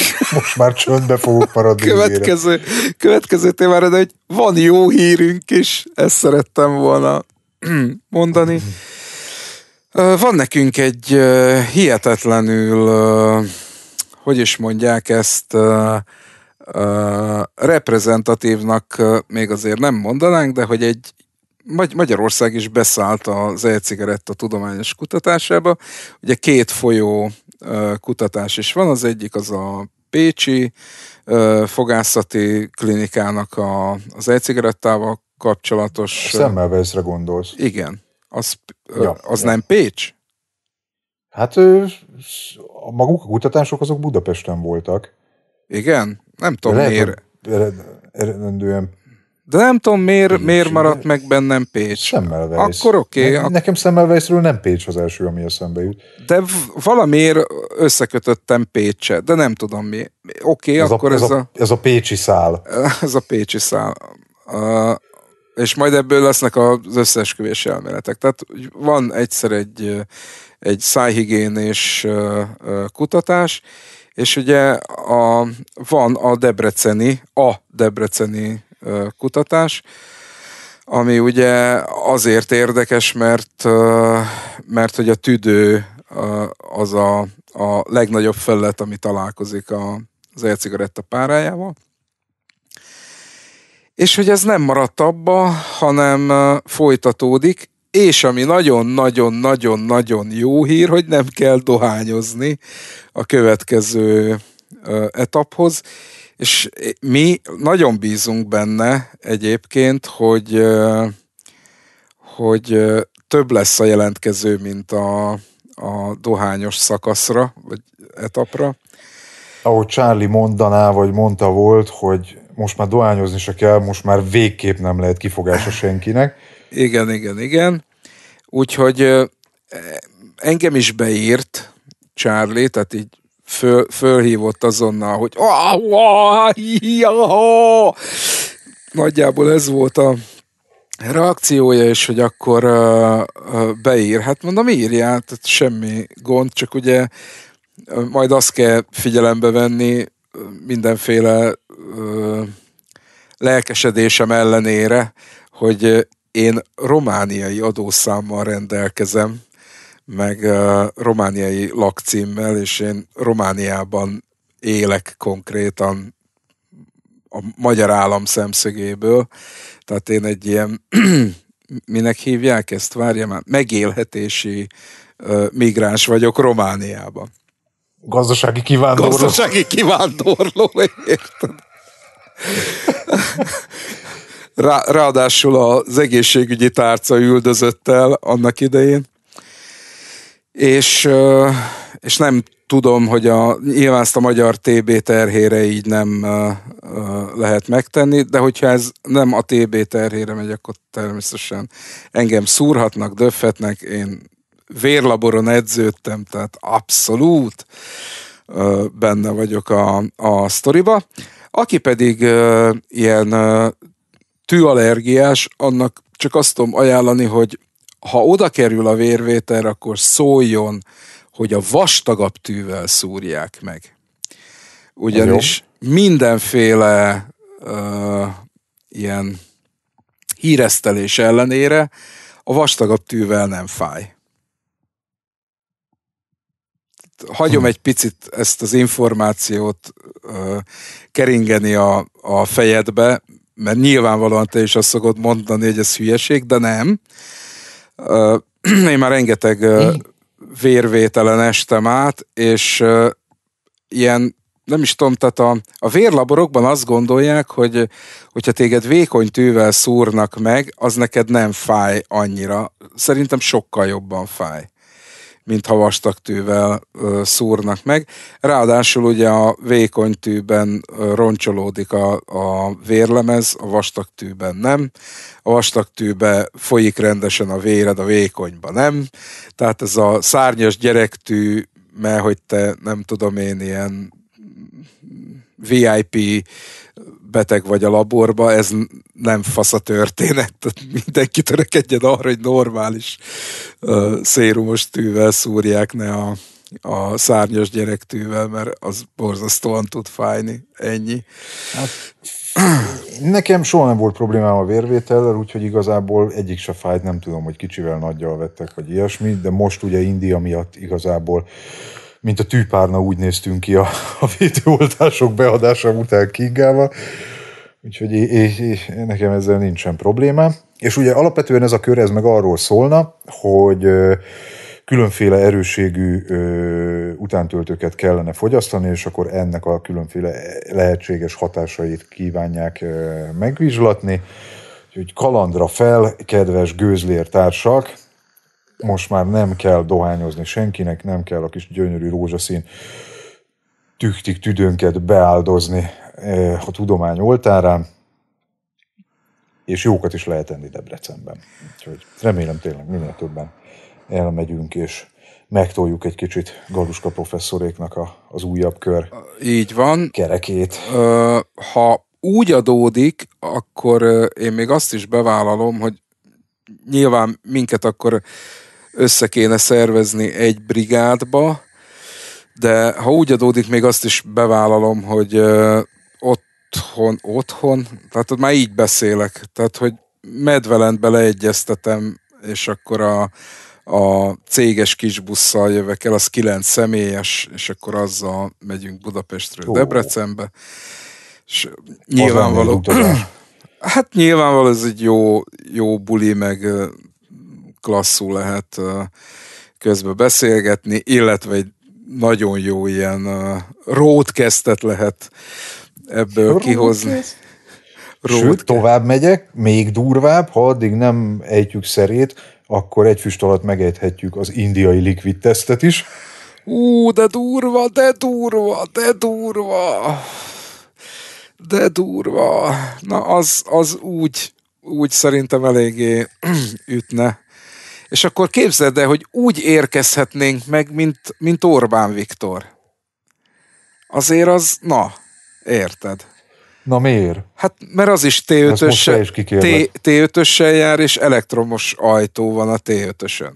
<laughs> most már csöndbe fogok maradni. Következő, következő témára, de hogy van jó hírünk is, ezt szerettem volna <clears throat> mondani. Van nekünk egy hihetetlenül, hogy is mondják ezt, reprezentatívnak még azért nem mondanánk, de hogy egy Magyarország is beszállt az e-cigaretta tudományos kutatásába. Ugye két folyó kutatás is van, az egyik az a Pécsi fogászati klinikának a, az e-cigarettával kapcsolatos... Szemmelweisre gondolsz. Igen. Az, ja, az ja. nem Pécs? Hát maguk a kutatások azok Budapesten voltak. Igen? Nem tudom Lehet, miért. Ered, eredendően. De nem tudom, miért, miért maradt meg bennem Pécs. Semmelweis. Akkor oké. Okay, ne, ak- nekem Semmelweisről nem Pécs az első, ami eszembe jut. De valamiért összekötöttem Pécse, de nem tudom mi. Oké, okay, akkor a, ez, ez a, a... Ez a pécsi szál. <laughs> Ez a pécsi szál. Uh, és majd ebből lesznek az összeesküvés elméletek. Tehát van egyszer egy, egy szájhigiénés kutatás, és ugye a, van a debreceni, a debreceni kutatás, ami ugye azért érdekes, mert, mert hogy a tüdő az a, a legnagyobb felület, ami találkozik a, az elcigaretta párájával. És hogy ez nem maradt abba, hanem folytatódik, és ami nagyon-nagyon-nagyon-nagyon jó hír, hogy nem kell dohányozni a következő etaphoz, és mi nagyon bízunk benne egyébként, hogy, hogy több lesz a jelentkező, mint a, a dohányos szakaszra, vagy etapra. Ahogy Charlie mondaná, vagy mondta volt, hogy most már dohányozni se kell, most már végképp nem lehet kifogása senkinek igen, igen, igen. Úgyhogy e, engem is beírt Charlie, tehát így föl, fölhívott azonnal, hogy hát nagyjából ez volt a reakciója, és hogy akkor beír. Hát mondom, írjál, tehát semmi gond, csak ugye majd azt kell figyelembe venni mindenféle lelkesedésem ellenére, hogy én romániai adószámmal rendelkezem, meg uh, romániai lakcímmel, és én Romániában élek konkrétan a magyar állam szemszögéből. Tehát én egy ilyen, <clears throat> minek hívják ezt, várja már, megélhetési uh, migráns vagyok Romániában. Gazdasági kivándorló. Gazdasági kivándorló, érted? <laughs> Rá, ráadásul az egészségügyi tárca üldözött el annak idején. És, és nem tudom, hogy a, nyilván ezt a magyar TB terhére így nem lehet megtenni, de hogyha ez nem a TB terhére megy, akkor természetesen engem szúrhatnak, döfhetnek. én vérlaboron edződtem, tehát abszolút benne vagyok a, a sztoriba. Aki pedig ilyen tűallergiás, annak csak azt tudom ajánlani, hogy ha oda kerül a vérvétel, akkor szóljon, hogy a vastagabb tűvel szúrják meg. Ugyanis Jó. mindenféle uh, ilyen híresztelés ellenére a vastagabb tűvel nem fáj. Hagyom hmm. egy picit ezt az információt uh, keringeni a, a fejedbe, mert nyilvánvalóan te is azt szokod mondani, hogy ez hülyeség, de nem. <clears throat> Én már rengeteg vérvételen estem át, és ilyen, nem is tudom, tehát a, a vérlaborokban azt gondolják, hogy hogyha téged vékony tűvel szúrnak meg, az neked nem fáj annyira. Szerintem sokkal jobban fáj ha vastag tűvel szúrnak meg. Ráadásul ugye a vékony tűben roncsolódik a, a vérlemez, a vastag tűben nem. A vastag tűbe folyik rendesen a véred, a vékonyba nem. Tehát ez a szárnyas gyerektű, mert hogy te nem tudom én ilyen VIP beteg vagy a laborba, ez nem fasz a történet. Mindenki törekedjen arra, hogy normális uh, szérumos tűvel szúrják, ne a, a szárnyas gyerektűvel, mert az borzasztóan tud fájni. Ennyi. Hát, nekem soha nem volt problémám a vérvétellel, úgyhogy igazából egyik se fájt, nem tudom, hogy kicsivel nagyjal vettek, vagy ilyesmi, de most ugye India miatt igazából uh, mint a tűpárna úgy néztünk ki a, a védőoltások beadása után Kingával, úgyhogy é, é, é, nekem ezzel nincsen problémám. És ugye alapvetően ez a kör, ez meg arról szólna, hogy különféle erőségű ö, utántöltőket kellene fogyasztani, és akkor ennek a különféle lehetséges hatásait kívánják ö, megvizslatni. Úgyhogy kalandra fel, kedves társak, most már nem kell dohányozni senkinek, nem kell a kis gyönyörű rózsaszín tüktik tüdőnket beáldozni eh, a tudomány oltárán, és jókat is lehet enni Debrecenben. Úgyhogy remélem tényleg minél többen elmegyünk, és megtoljuk egy kicsit Galuska professzoréknak a, az újabb kör Így van. kerekét. Ö, ha úgy adódik, akkor én még azt is bevállalom, hogy nyilván minket akkor össze kéne szervezni egy brigádba, de ha úgy adódik, még azt is bevállalom, hogy otthon, otthon, tehát ott már így beszélek, tehát hogy medvelent beleegyeztetem, és akkor a, a céges busszal jövök el, az kilenc személyes, és akkor azzal megyünk Budapestről oh. Debrecenbe. És nyilvánvaló, <clears throat> hát nyilvánvaló ez egy jó, jó buli, meg klasszul lehet közben beszélgetni, illetve egy nagyon jó ilyen roadcastet lehet ebből Roadcast? kihozni. Sőt, tovább megyek, még durvább, ha addig nem ejtjük szerét, akkor egy füst alatt megejthetjük az indiai liquid tesztet is. Ú, de durva, de durva, de durva, de durva. Na, az, az úgy, úgy szerintem eléggé <clears throat> ütne és akkor képzeld el, hogy úgy érkezhetnénk meg, mint, mint Orbán Viktor. Azért az, na, érted? Na miért? Hát mert az is T5-össel T5 jár, és elektromos ajtó van a T5-ösön.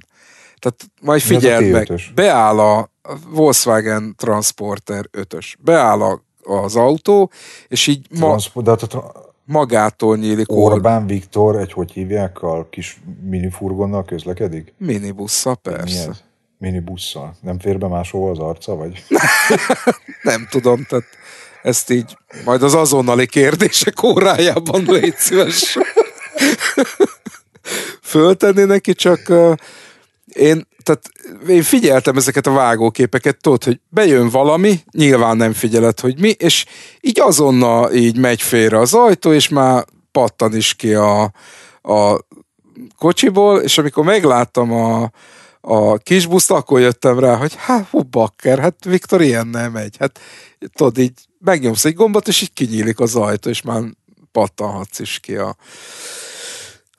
Tehát majd figyeld meg, beáll a Volkswagen Transporter 5-ös, beáll a, az autó, és így ma... de hát a, magától nyílik. Orbán Or- Viktor egy, hogy hívják, a kis minifurgonnal közlekedik? Minibusszal, persze. Mi Minibusszal. Nem fér be máshova az arca, vagy? <laughs> nem tudom, tehát ezt így majd az azonnali kérdések órájában légy szíves. <laughs> Föltenni neki, csak uh, én tehát én figyeltem ezeket a vágóképeket, tudod, hogy bejön valami, nyilván nem figyeled, hogy mi, és így azonnal így megy félre az ajtó, és már pattan is ki a, a kocsiból, és amikor megláttam a, a kis buszt, akkor jöttem rá, hogy hát hú, bakker, hát Viktor nem megy. Hát tudod, így megnyomsz egy gombot, és így kinyílik az ajtó, és már pattanhatsz is ki a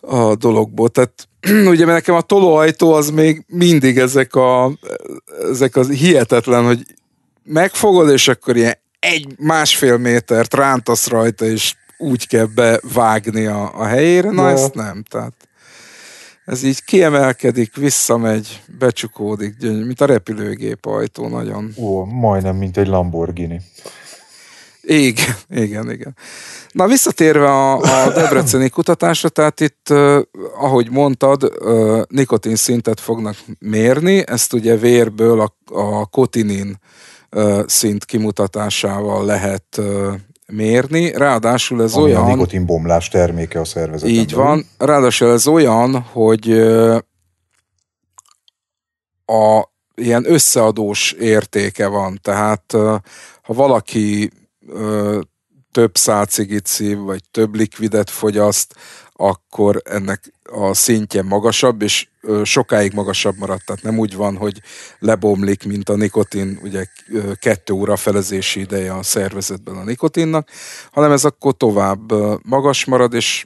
a dologból. Tehát <clears throat> ugye mert nekem a tolóajtó az még mindig ezek a, ezek az hihetetlen, hogy megfogod, és akkor ilyen egy másfél métert rántasz rajta, és úgy kell bevágni a, a helyére. Na, ja. ezt nem. Tehát ez így kiemelkedik, visszamegy, becsukódik, gyönyör, mint a repülőgép ajtó nagyon. Ó, majdnem, mint egy Lamborghini. Igen, igen, igen. Na visszatérve a, a debreceni kutatásra, tehát itt, ahogy mondtad, nikotin szintet fognak mérni, ezt ugye vérből a, a kotinin szint kimutatásával lehet mérni, ráadásul ez Ami olyan... a nikotinbomlás terméke a szervezetben. Így van, ráadásul ez olyan, hogy a ilyen összeadós értéke van, tehát ha valaki ö, több szív, vagy több likvidet fogyaszt, akkor ennek a szintje magasabb, és ö, sokáig magasabb maradt. Tehát nem úgy van, hogy lebomlik, mint a nikotin, ugye ö, kettő óra felezési ideje a szervezetben a nikotinnak, hanem ez akkor tovább ö, magas marad, és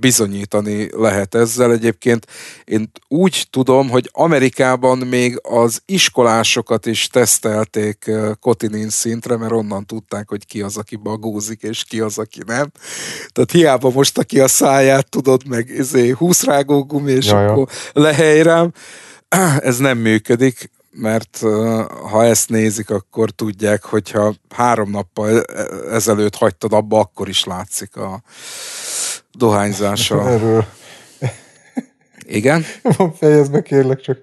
bizonyítani lehet ezzel. Egyébként én úgy tudom, hogy Amerikában még az iskolásokat is tesztelték kotinin szintre, mert onnan tudták, hogy ki az, aki bagózik, és ki az, aki nem. Tehát hiába most, aki a száját tudod, meg izé, húszrágógumi, és Jaja. akkor rám. Ez nem működik, mert ha ezt nézik, akkor tudják, hogyha három nappal e-, ezelőtt hagytad abba, akkor is látszik a dohányzása. <laughs> Erről. Igen? Fejezd be kérlek csak.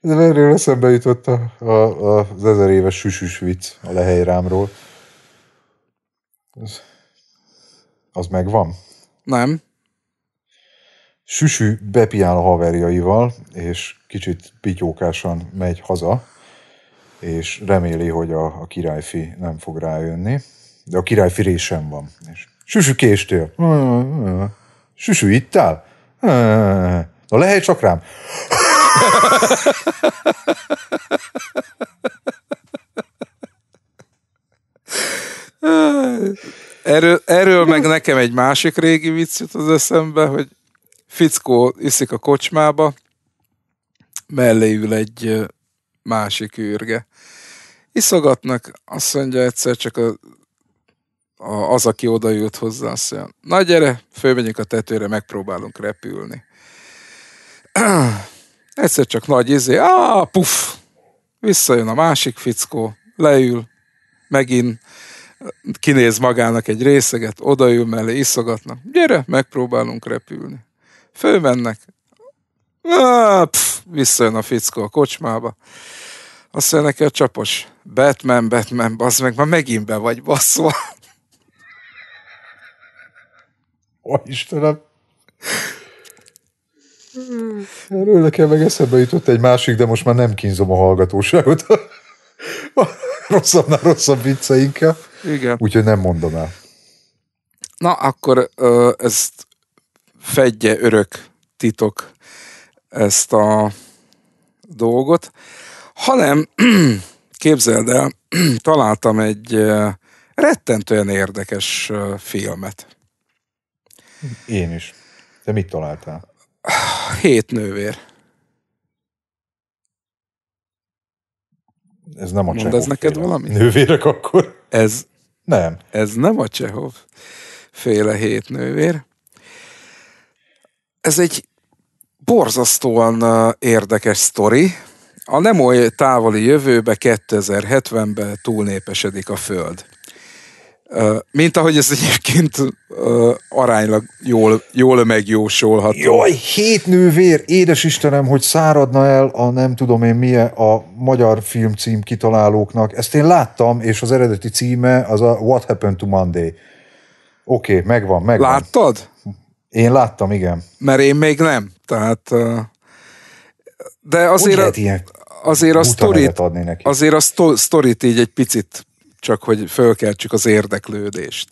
De erről eszembe jutott a, a, a, az ezer éves süsüs vicc a lehelyrámról. Az, az megvan? Nem. Süsű bepiál a haverjaival, és kicsit pityókásan megy haza, és reméli, hogy a, a királyfi nem fog rájönni, de a királyfi résem van, és Süsükéstél? Süsű ittál? Na lehet csak rám. Erről, erről meg nekem egy másik régi vicc jut az eszembe, hogy fickó iszik a kocsmába, mellé ül egy másik űrge. Iszogatnak, azt mondja egyszer csak a az, aki odaült hozzá, azt mondja, na gyere, fölmegyünk a tetőre, megpróbálunk repülni. <clears throat> Egyszer csak nagy izé, á, puf, visszajön a másik fickó, leül, megint kinéz magának egy részeget, odaül mellé, iszogatnak, gyere, megpróbálunk repülni. Fölmennek, á, puf, visszajön a fickó a kocsmába, azt mondja neki a csapos, Batman, Batman, bazd meg, már megint be vagy baszva. oh, Istenem. Erről nekem meg eszembe jutott egy másik, de most már nem kínzom a hallgatóságot. <laughs> rosszabbnál rosszabb vicceinkkel. Igen. Úgyhogy nem el. Na, akkor ö, ezt fedje örök titok ezt a dolgot, hanem <clears throat> képzeld el, <clears throat> találtam egy rettentően érdekes filmet. Én is. De mit találtál? Hét nővér. Ez nem a Mond Csehov ez neked féle. valami? Nővérek akkor? Ez nem. Ez nem a Csehov féle hét nővér. Ez egy borzasztóan érdekes sztori. A nem oly távoli jövőbe, 2070-ben túlnépesedik a Föld. Mint ahogy ez egyébként uh, aránylag jól, jól megjósolható. Jaj, hét nővér, édes Istenem, hogy száradna el a nem tudom én milyen a magyar filmcím kitalálóknak. Ezt én láttam, és az eredeti címe az a What Happened to Monday. Oké, okay, megvan, megvan. Láttad? Én láttam, igen. Mert én még nem, tehát... Uh, de azért... Hogy lehet ilyen azért a sztorit, adni neki? Azért a sztorit így egy picit csak hogy fölkeltsük az érdeklődést.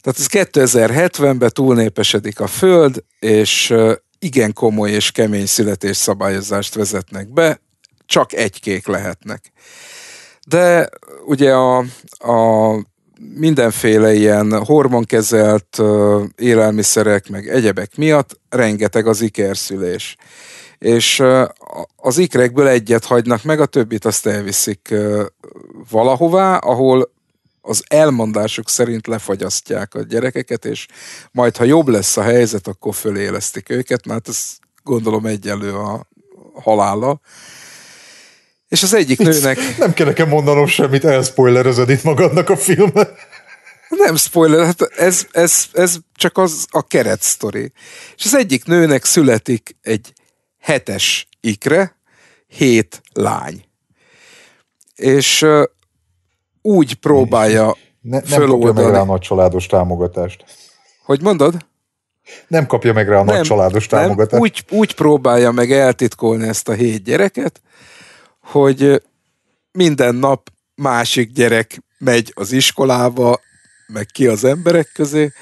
Tehát ez 2070-ben túlnépesedik a Föld, és igen komoly és kemény születésszabályozást vezetnek be, csak egy kék lehetnek. De ugye a, a mindenféle ilyen hormonkezelt élelmiszerek, meg egyebek miatt rengeteg az ikerszülés. És az ikrekből egyet hagynak meg, a többit azt elviszik valahová, ahol az elmondások szerint lefagyasztják a gyerekeket, és majd, ha jobb lesz a helyzet, akkor fölélesztik őket, mert ez gondolom egyenlő a halála. És az egyik Itt nőnek... Nem kell nekem mondanom semmit, elspoilerezed itt magadnak a filmet. Nem spoiler, hát ez, ez, ez csak az a keret sztori. És az egyik nőnek születik egy hetes ikre, hét lány és úgy próbálja ne, nem kapja meg rá a nagy családos támogatást. Hogy mondod? Nem kapja meg rá a nem, nagy családos támogatást. Nem, úgy, úgy próbálja meg eltitkolni ezt a hét gyereket, hogy minden nap másik gyerek megy az iskolába, meg ki az emberek közé,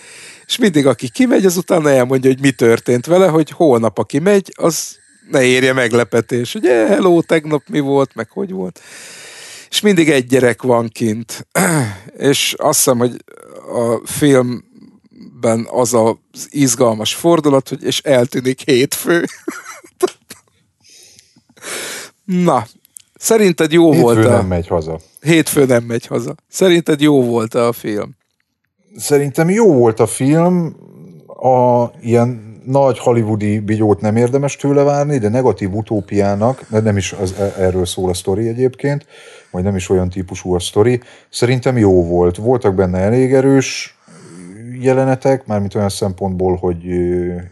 és mindig aki kimegy, az utána elmondja, hogy mi történt vele, hogy holnap aki megy, az ne érje meglepetés, hogy hello, tegnap mi volt, meg hogy volt és mindig egy gyerek van kint. <clears throat> És azt hiszem, hogy a filmben az az izgalmas fordulat, hogy és eltűnik hétfő. <laughs> Na, szerinted jó hétfő volt nem a... nem megy haza. Hétfő nem megy haza. Szerinted jó volt a film? Szerintem jó volt a film, a ilyen nagy hollywoodi bigyót nem érdemes tőle várni, de negatív utópiának, mert nem is az, e, erről szól a sztori egyébként, vagy nem is olyan típusú a sztori, szerintem jó volt. Voltak benne elég erős jelenetek, mármint olyan szempontból, hogy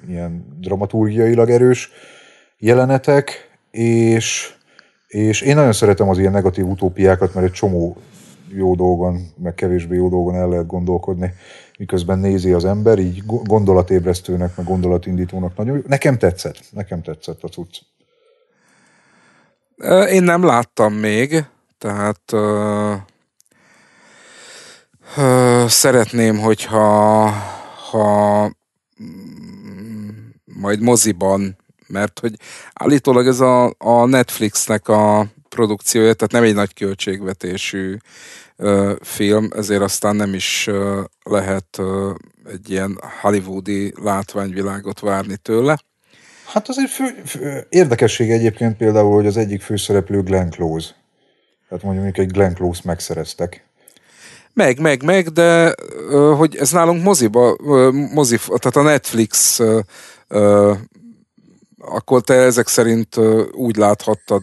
ilyen dramaturgiailag erős jelenetek, és, és én nagyon szeretem az ilyen negatív utópiákat, mert egy csomó jó dolgon, meg kevésbé jó dolgon el lehet gondolkodni miközben nézi az ember, így gondolatébresztőnek, meg gondolatindítónak nagyon jó. Nekem tetszett, nekem tetszett a cucc. Én nem láttam még, tehát uh, uh, szeretném, hogyha ha mm, majd moziban, mert hogy állítólag ez a, a Netflixnek a produkciója, tehát nem egy nagy költségvetésű film, ezért aztán nem is lehet egy ilyen hollywoodi látványvilágot várni tőle. Hát azért fő, fő, érdekesség egyébként például, hogy az egyik főszereplő Glenn Close. Tehát mondjuk egy Glenn Close megszereztek. Meg, meg, meg, de hogy ez nálunk moziba, mozi, tehát a Netflix akkor te ezek szerint úgy láthattad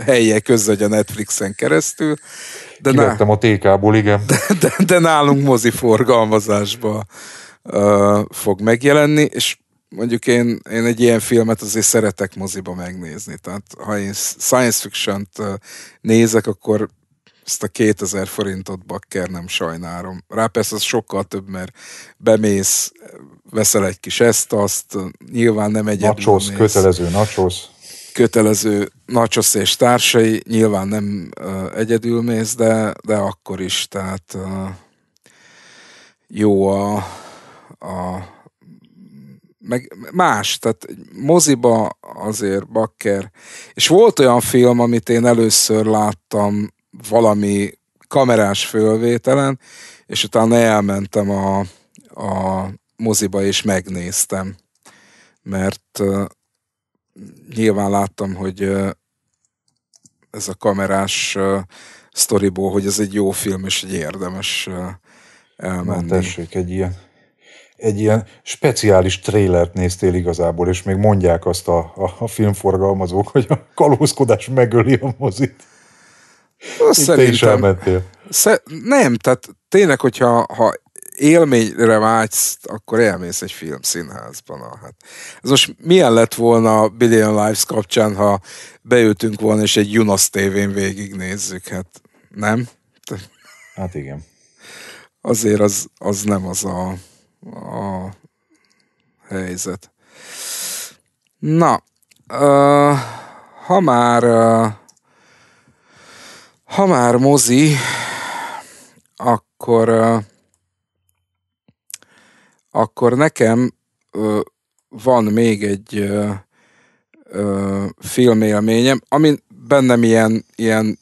helye közvegy a Netflixen keresztül. De Kivettem ná... a TK-ból, igen. De, <laughs> de, de nálunk forgalmazásba uh, fog megjelenni, és mondjuk én, én egy ilyen filmet azért szeretek moziba megnézni. Tehát ha én science fiction nézek, akkor ezt a 2000 forintot bakker nem sajnálom. Rá persze az sokkal több, mert bemész, veszel egy kis ezt, azt, nyilván nem egyedül Nachos, kötelező nachos kötelező Nacsosz és társai, nyilván nem uh, egyedül mész, de, de akkor is, tehát uh, jó a, a meg más, tehát moziba azért bakker, és volt olyan film, amit én először láttam valami kamerás fölvételen, és utána elmentem a, a moziba és megnéztem, mert nyilván láttam, hogy ez a kamerás sztoriból, hogy ez egy jó film, és egy érdemes elmenni. Na, tessék, egy ilyen, egy ilyen speciális trélert néztél igazából, és még mondják azt a, a, a filmforgalmazók, hogy a kalózkodás megöli a mozit. Na, Itt szerintem, te is elmentél. Sze, nem, tehát tényleg, hogyha ha élményre vágysz, akkor elmész egy film Na, Hát, ez most milyen lett volna Billion Lives kapcsán, ha beültünk volna, és egy Junos tévén végignézzük? Hát nem? Hát igen. Azért az, az nem az a, a helyzet. Na, uh, ha már uh, ha már mozi, akkor uh, akkor nekem ö, van még egy ö, ö, filmélményem, ami bennem ilyen, ilyen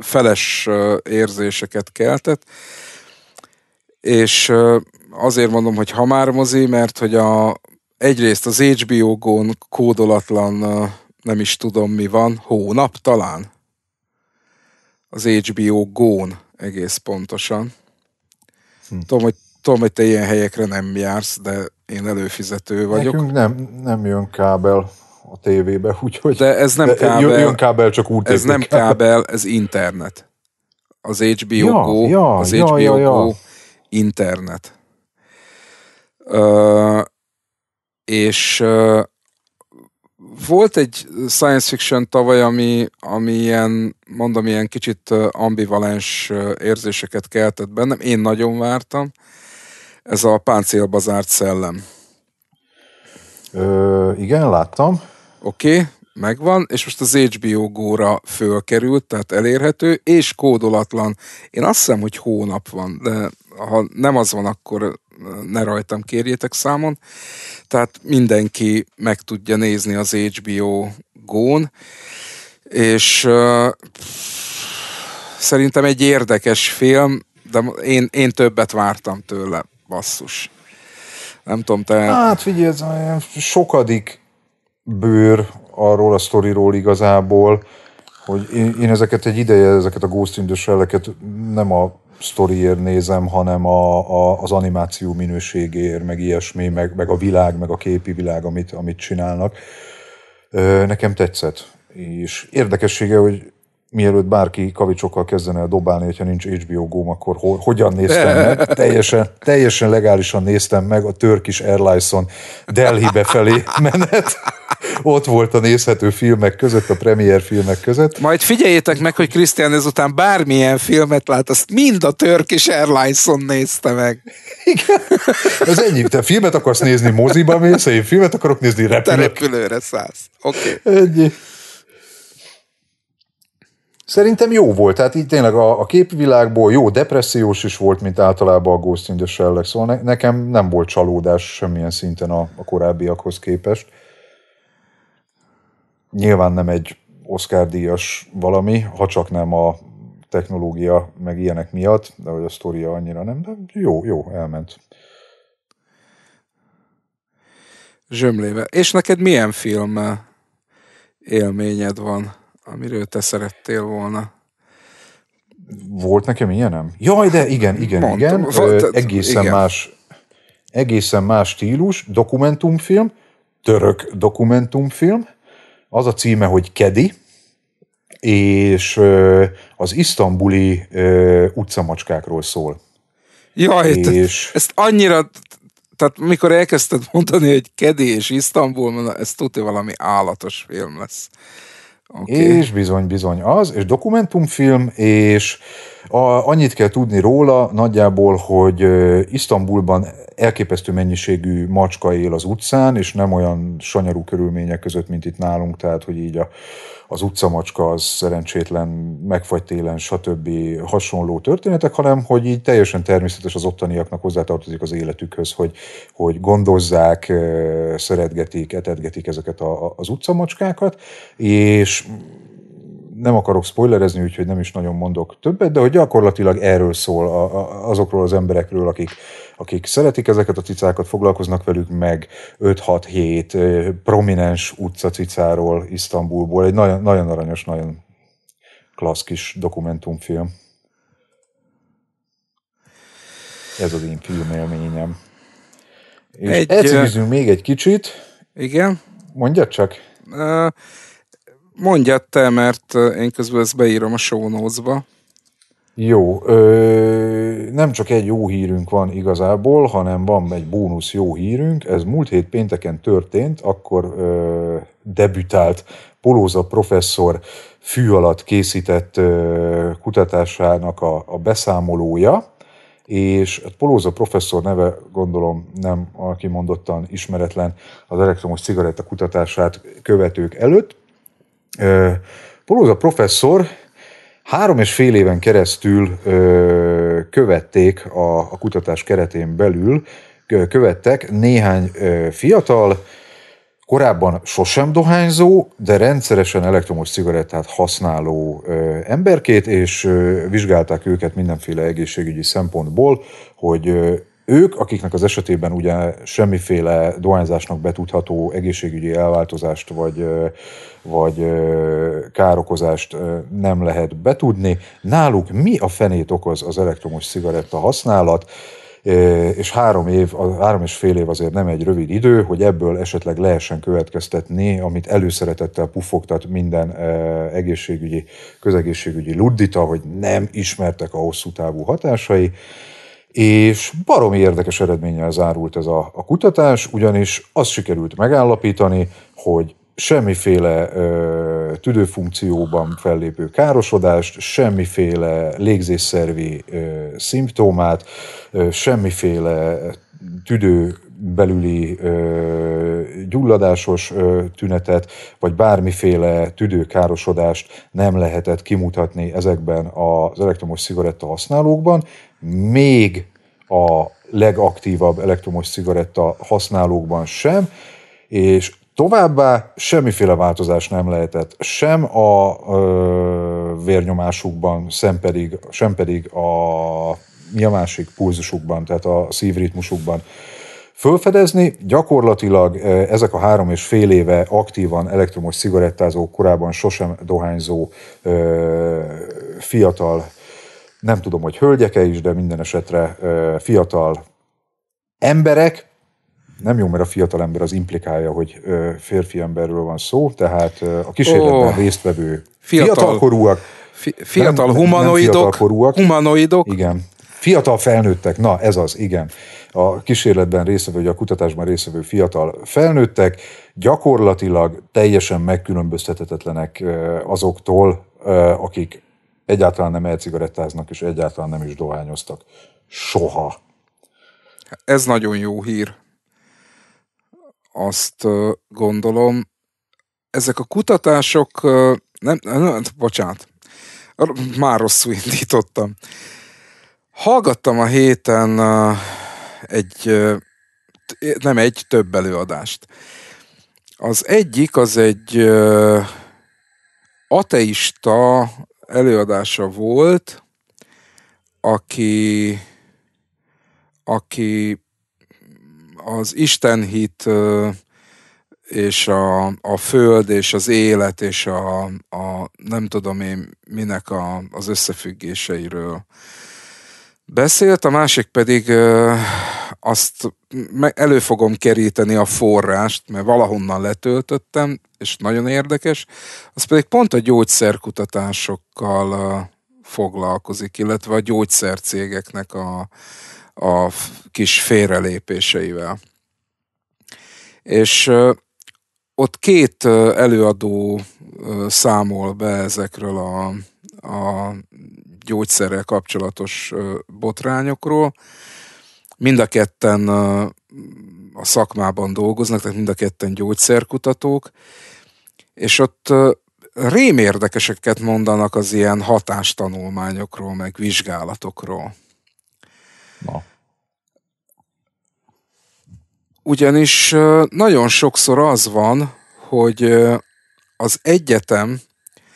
feles ö, érzéseket keltett, és ö, azért mondom, hogy hamár mozi, mert hogy a, egyrészt az HBO gón kódolatlan, ö, nem is tudom mi van, hónap talán, az HBO gón egész pontosan. Hm. Tudom, hogy tudom, hogy te ilyen helyekre nem jársz, de én előfizető vagyok. Nekünk nem, nem jön kábel a tévébe, úgyhogy... De ez nem de kábel. Jön kábel, csak úgy Ez nem kábel, kábel, ez internet. Az HBO ja, Go, ja, az ja, HBO ja, ja. Go internet. Uh, és uh, volt egy science fiction tavaly, ami, ami ilyen, mondom, ilyen kicsit ambivalens érzéseket keltett bennem. Én nagyon vártam. Uh, ez a páncélba zárt szellem. Ö, igen, láttam. Oké, okay, megvan, és most az HBO góra fölkerült, tehát elérhető, és kódolatlan. Én azt hiszem, hogy hónap van, de ha nem az van, akkor ne rajtam kérjétek számon. Tehát mindenki meg tudja nézni az HBO gón, és uh, szerintem egy érdekes film, de én, én többet vártam tőle basszus. Nem tudom, te... Hát figyelj, ez sokadik bőr arról a sztoriról igazából, hogy én, én ezeket egy ideje, ezeket a Ghost in the Shell-eket nem a sztoriért nézem, hanem a, a, az animáció minőségéért, meg ilyesmi, meg, meg a világ, meg a képi világ, amit, amit csinálnak. Nekem tetszett. És érdekessége, hogy mielőtt bárki kavicsokkal kezdene el dobálni, hogyha nincs HBO Go, akkor ho- hogyan néztem meg? <laughs> Teljesen, teljesen legálisan néztem meg a Turkish Airlines-on Delhi-be felé menet. Ott volt a nézhető filmek között, a premier filmek között. Majd figyeljétek meg, hogy Krisztián ezután bármilyen filmet lát, azt mind a Turkish Airlines-on nézte meg. Igen. Ez ennyi. Te filmet akarsz nézni moziba mész, én filmet akarok nézni repülőre. Te repülőre szállsz. Oké. Okay. Ennyi. Szerintem jó volt, tehát így tényleg a, a képvilágból jó, depressziós is volt, mint általában a Ghost in the shell szóval ne, nekem nem volt csalódás semmilyen szinten a, a korábbiakhoz képest. Nyilván nem egy Oscar-díjas valami, ha csak nem a technológia meg ilyenek miatt, de hogy a sztoria annyira nem, de jó, jó, elment. Zsömléve. És neked milyen film eh, élményed van? amiről te szerettél volna. Volt nekem ilyenem? Jaj, de igen, igen, Mondtam, igen. Volt, Ö, egészen igen. más egészen más stílus, dokumentumfilm, török dokumentumfilm, az a címe, hogy Kedi, és az isztambuli utcamacskákról szól. Jaj, és... ezt annyira, tehát mikor elkezdted mondani, hogy Kedi és Isztambul, ez tudja valami állatos film lesz. Okay. És bizony, bizony az, és dokumentumfilm, és a, annyit kell tudni róla nagyjából, hogy Isztambulban elképesztő mennyiségű macska él az utcán, és nem olyan sanyarú körülmények között, mint itt nálunk, tehát hogy így a, az utcamacska az szerencsétlen, megfagy télen, stb. hasonló történetek, hanem hogy így teljesen természetes az ottaniaknak hozzátartozik az életükhöz, hogy, hogy gondozzák, szeretgetik, etetgetik ezeket a, az utcamacskákat, és nem akarok spoilerezni, úgyhogy nem is nagyon mondok többet, de hogy gyakorlatilag erről szól a, a, azokról az emberekről, akik akik szeretik ezeket a cicákat, foglalkoznak velük meg 5-6-7 prominens utca cicáról, Isztambulból. Egy nagyon, nagyon aranyos, nagyon klassz kis dokumentumfilm. Ez az én filmélményem. És egy, ecigizünk még egy kicsit. Igen. Mondjad csak. Uh, mondjad te, mert én közben ezt beírom a show notes-ba. Jó, ö, nem csak egy jó hírünk van igazából, hanem van egy bónusz jó hírünk. Ez múlt hét pénteken történt, akkor ö, debütált Polóza professzor fű alatt készített ö, kutatásának a, a beszámolója, és hát Polóza professzor neve gondolom nem kimondottan ismeretlen az elektromos cigaretta kutatását követők előtt. Ö, Polóza professzor Három és fél éven keresztül ö, követték a, a kutatás keretén belül, követtek néhány ö, fiatal, korábban sosem dohányzó, de rendszeresen elektromos cigarettát használó ö, emberkét, és ö, vizsgálták őket mindenféle egészségügyi szempontból, hogy ö, ők, akiknek az esetében ugye semmiféle dohányzásnak betudható egészségügyi elváltozást vagy, vagy károkozást nem lehet betudni, náluk mi a fenét okoz az elektromos cigaretta használat, és három év, három és fél év azért nem egy rövid idő, hogy ebből esetleg lehessen következtetni, amit előszeretettel pufogtat minden egészségügyi, közegészségügyi luddita, hogy nem ismertek a hosszú távú hatásai, és baromi érdekes eredménnyel zárult ez a, a kutatás, ugyanis az sikerült megállapítani, hogy semmiféle ö, tüdőfunkcióban fellépő károsodást, semmiféle légzésszervi ö, szimptomát, ö, semmiféle tüdő belüli ö, gyulladásos ö, tünetet, vagy bármiféle tüdőkárosodást nem lehetett kimutatni ezekben az elektromos cigaretta használókban, még a legaktívabb elektromos cigaretta használókban sem, és továbbá semmiféle változás nem lehetett, sem a ö, vérnyomásukban, sem pedig, sem pedig a, mi a másik pulzusukban, tehát a szívritmusukban fölfedezni. Gyakorlatilag ezek a három és fél éve aktívan elektromos cigarettázó, korábban sosem dohányzó fiatal nem tudom, hogy hölgyeke is, de minden esetre fiatal emberek, nem jó, mert a fiatal ember az implikálja, hogy férfi emberről van szó, tehát a kísérletben oh, résztvevő fiatal, fiatalkorúak, fi, fiatal nem, humanoidok, nem fiatalkorúak, humanoidok, igen, fiatal felnőttek, na ez az, igen. A kísérletben résztvevő, vagy a kutatásban résztvevő fiatal felnőttek gyakorlatilag teljesen megkülönböztethetetlenek azoktól, akik egyáltalán nem elcigarettáznak, és egyáltalán nem is dohányoztak. Soha. Ez nagyon jó hír. Azt gondolom. Ezek a kutatások, nem, nem bocsánat, már rosszul indítottam. Hallgattam a héten egy, nem egy, több előadást. Az egyik az egy ateista előadása volt, aki, aki az Isten hit és a, a föld és az élet és a, a nem tudom én minek a, az összefüggéseiről beszélt, a másik pedig azt elő fogom keríteni a forrást, mert valahonnan letöltöttem, és nagyon érdekes, az pedig pont a gyógyszerkutatásokkal foglalkozik, illetve a gyógyszercégeknek a, a kis félrelépéseivel. És ott két előadó számol be ezekről a, a gyógyszerrel kapcsolatos botrányokról, Mind a ketten a szakmában dolgoznak, tehát mind a ketten gyógyszerkutatók, és ott rém érdekeseket mondanak az ilyen hatástanulmányokról, meg vizsgálatokról. Na. Ugyanis nagyon sokszor az van, hogy az egyetem,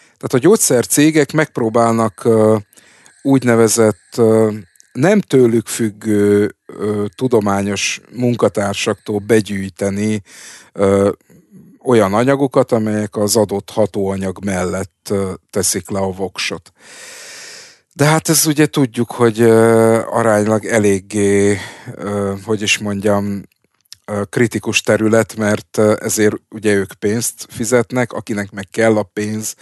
tehát a gyógyszercégek megpróbálnak úgynevezett nem tőlük függő ö, tudományos munkatársaktól begyűjteni ö, olyan anyagokat, amelyek az adott hatóanyag mellett ö, teszik le a voksot. De hát ez ugye tudjuk, hogy ö, aránylag eléggé, ö, hogy is mondjam, kritikus terület, mert ezért ugye ők pénzt fizetnek, akinek meg kell a pénz,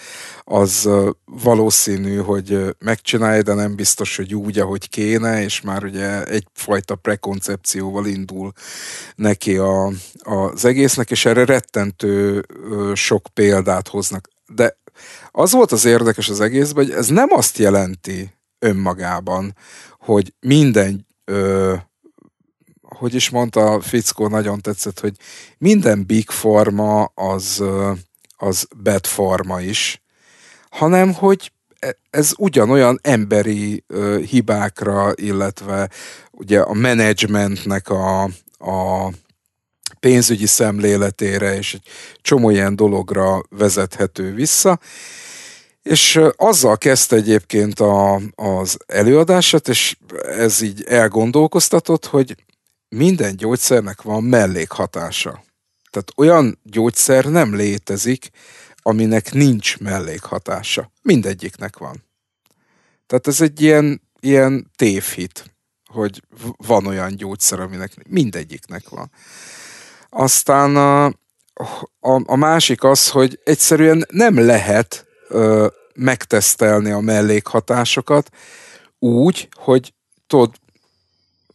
az valószínű, hogy megcsinálja, de nem biztos, hogy úgy, ahogy kéne, és már ugye egyfajta prekoncepcióval indul neki a, az egésznek, és erre rettentő sok példát hoznak. De az volt az érdekes az egészben, hogy ez nem azt jelenti önmagában, hogy minden hogy is mondta a fickó, nagyon tetszett, hogy minden big forma az, az bad forma is, hanem hogy e, ez ugyanolyan emberi hibákra, illetve ugye a menedzsmentnek a, a pénzügyi szemléletére és egy csomó ilyen dologra vezethető vissza. És azzal kezdte egyébként a, az előadását, és ez így elgondolkoztatott, hogy minden gyógyszernek van mellékhatása. Tehát olyan gyógyszer nem létezik, aminek nincs mellékhatása. Mindegyiknek van. Tehát ez egy ilyen, ilyen tévhit, hogy van olyan gyógyszer, aminek mindegyiknek van. Aztán a, a, a másik az, hogy egyszerűen nem lehet ö, megtesztelni a mellékhatásokat úgy, hogy tudod,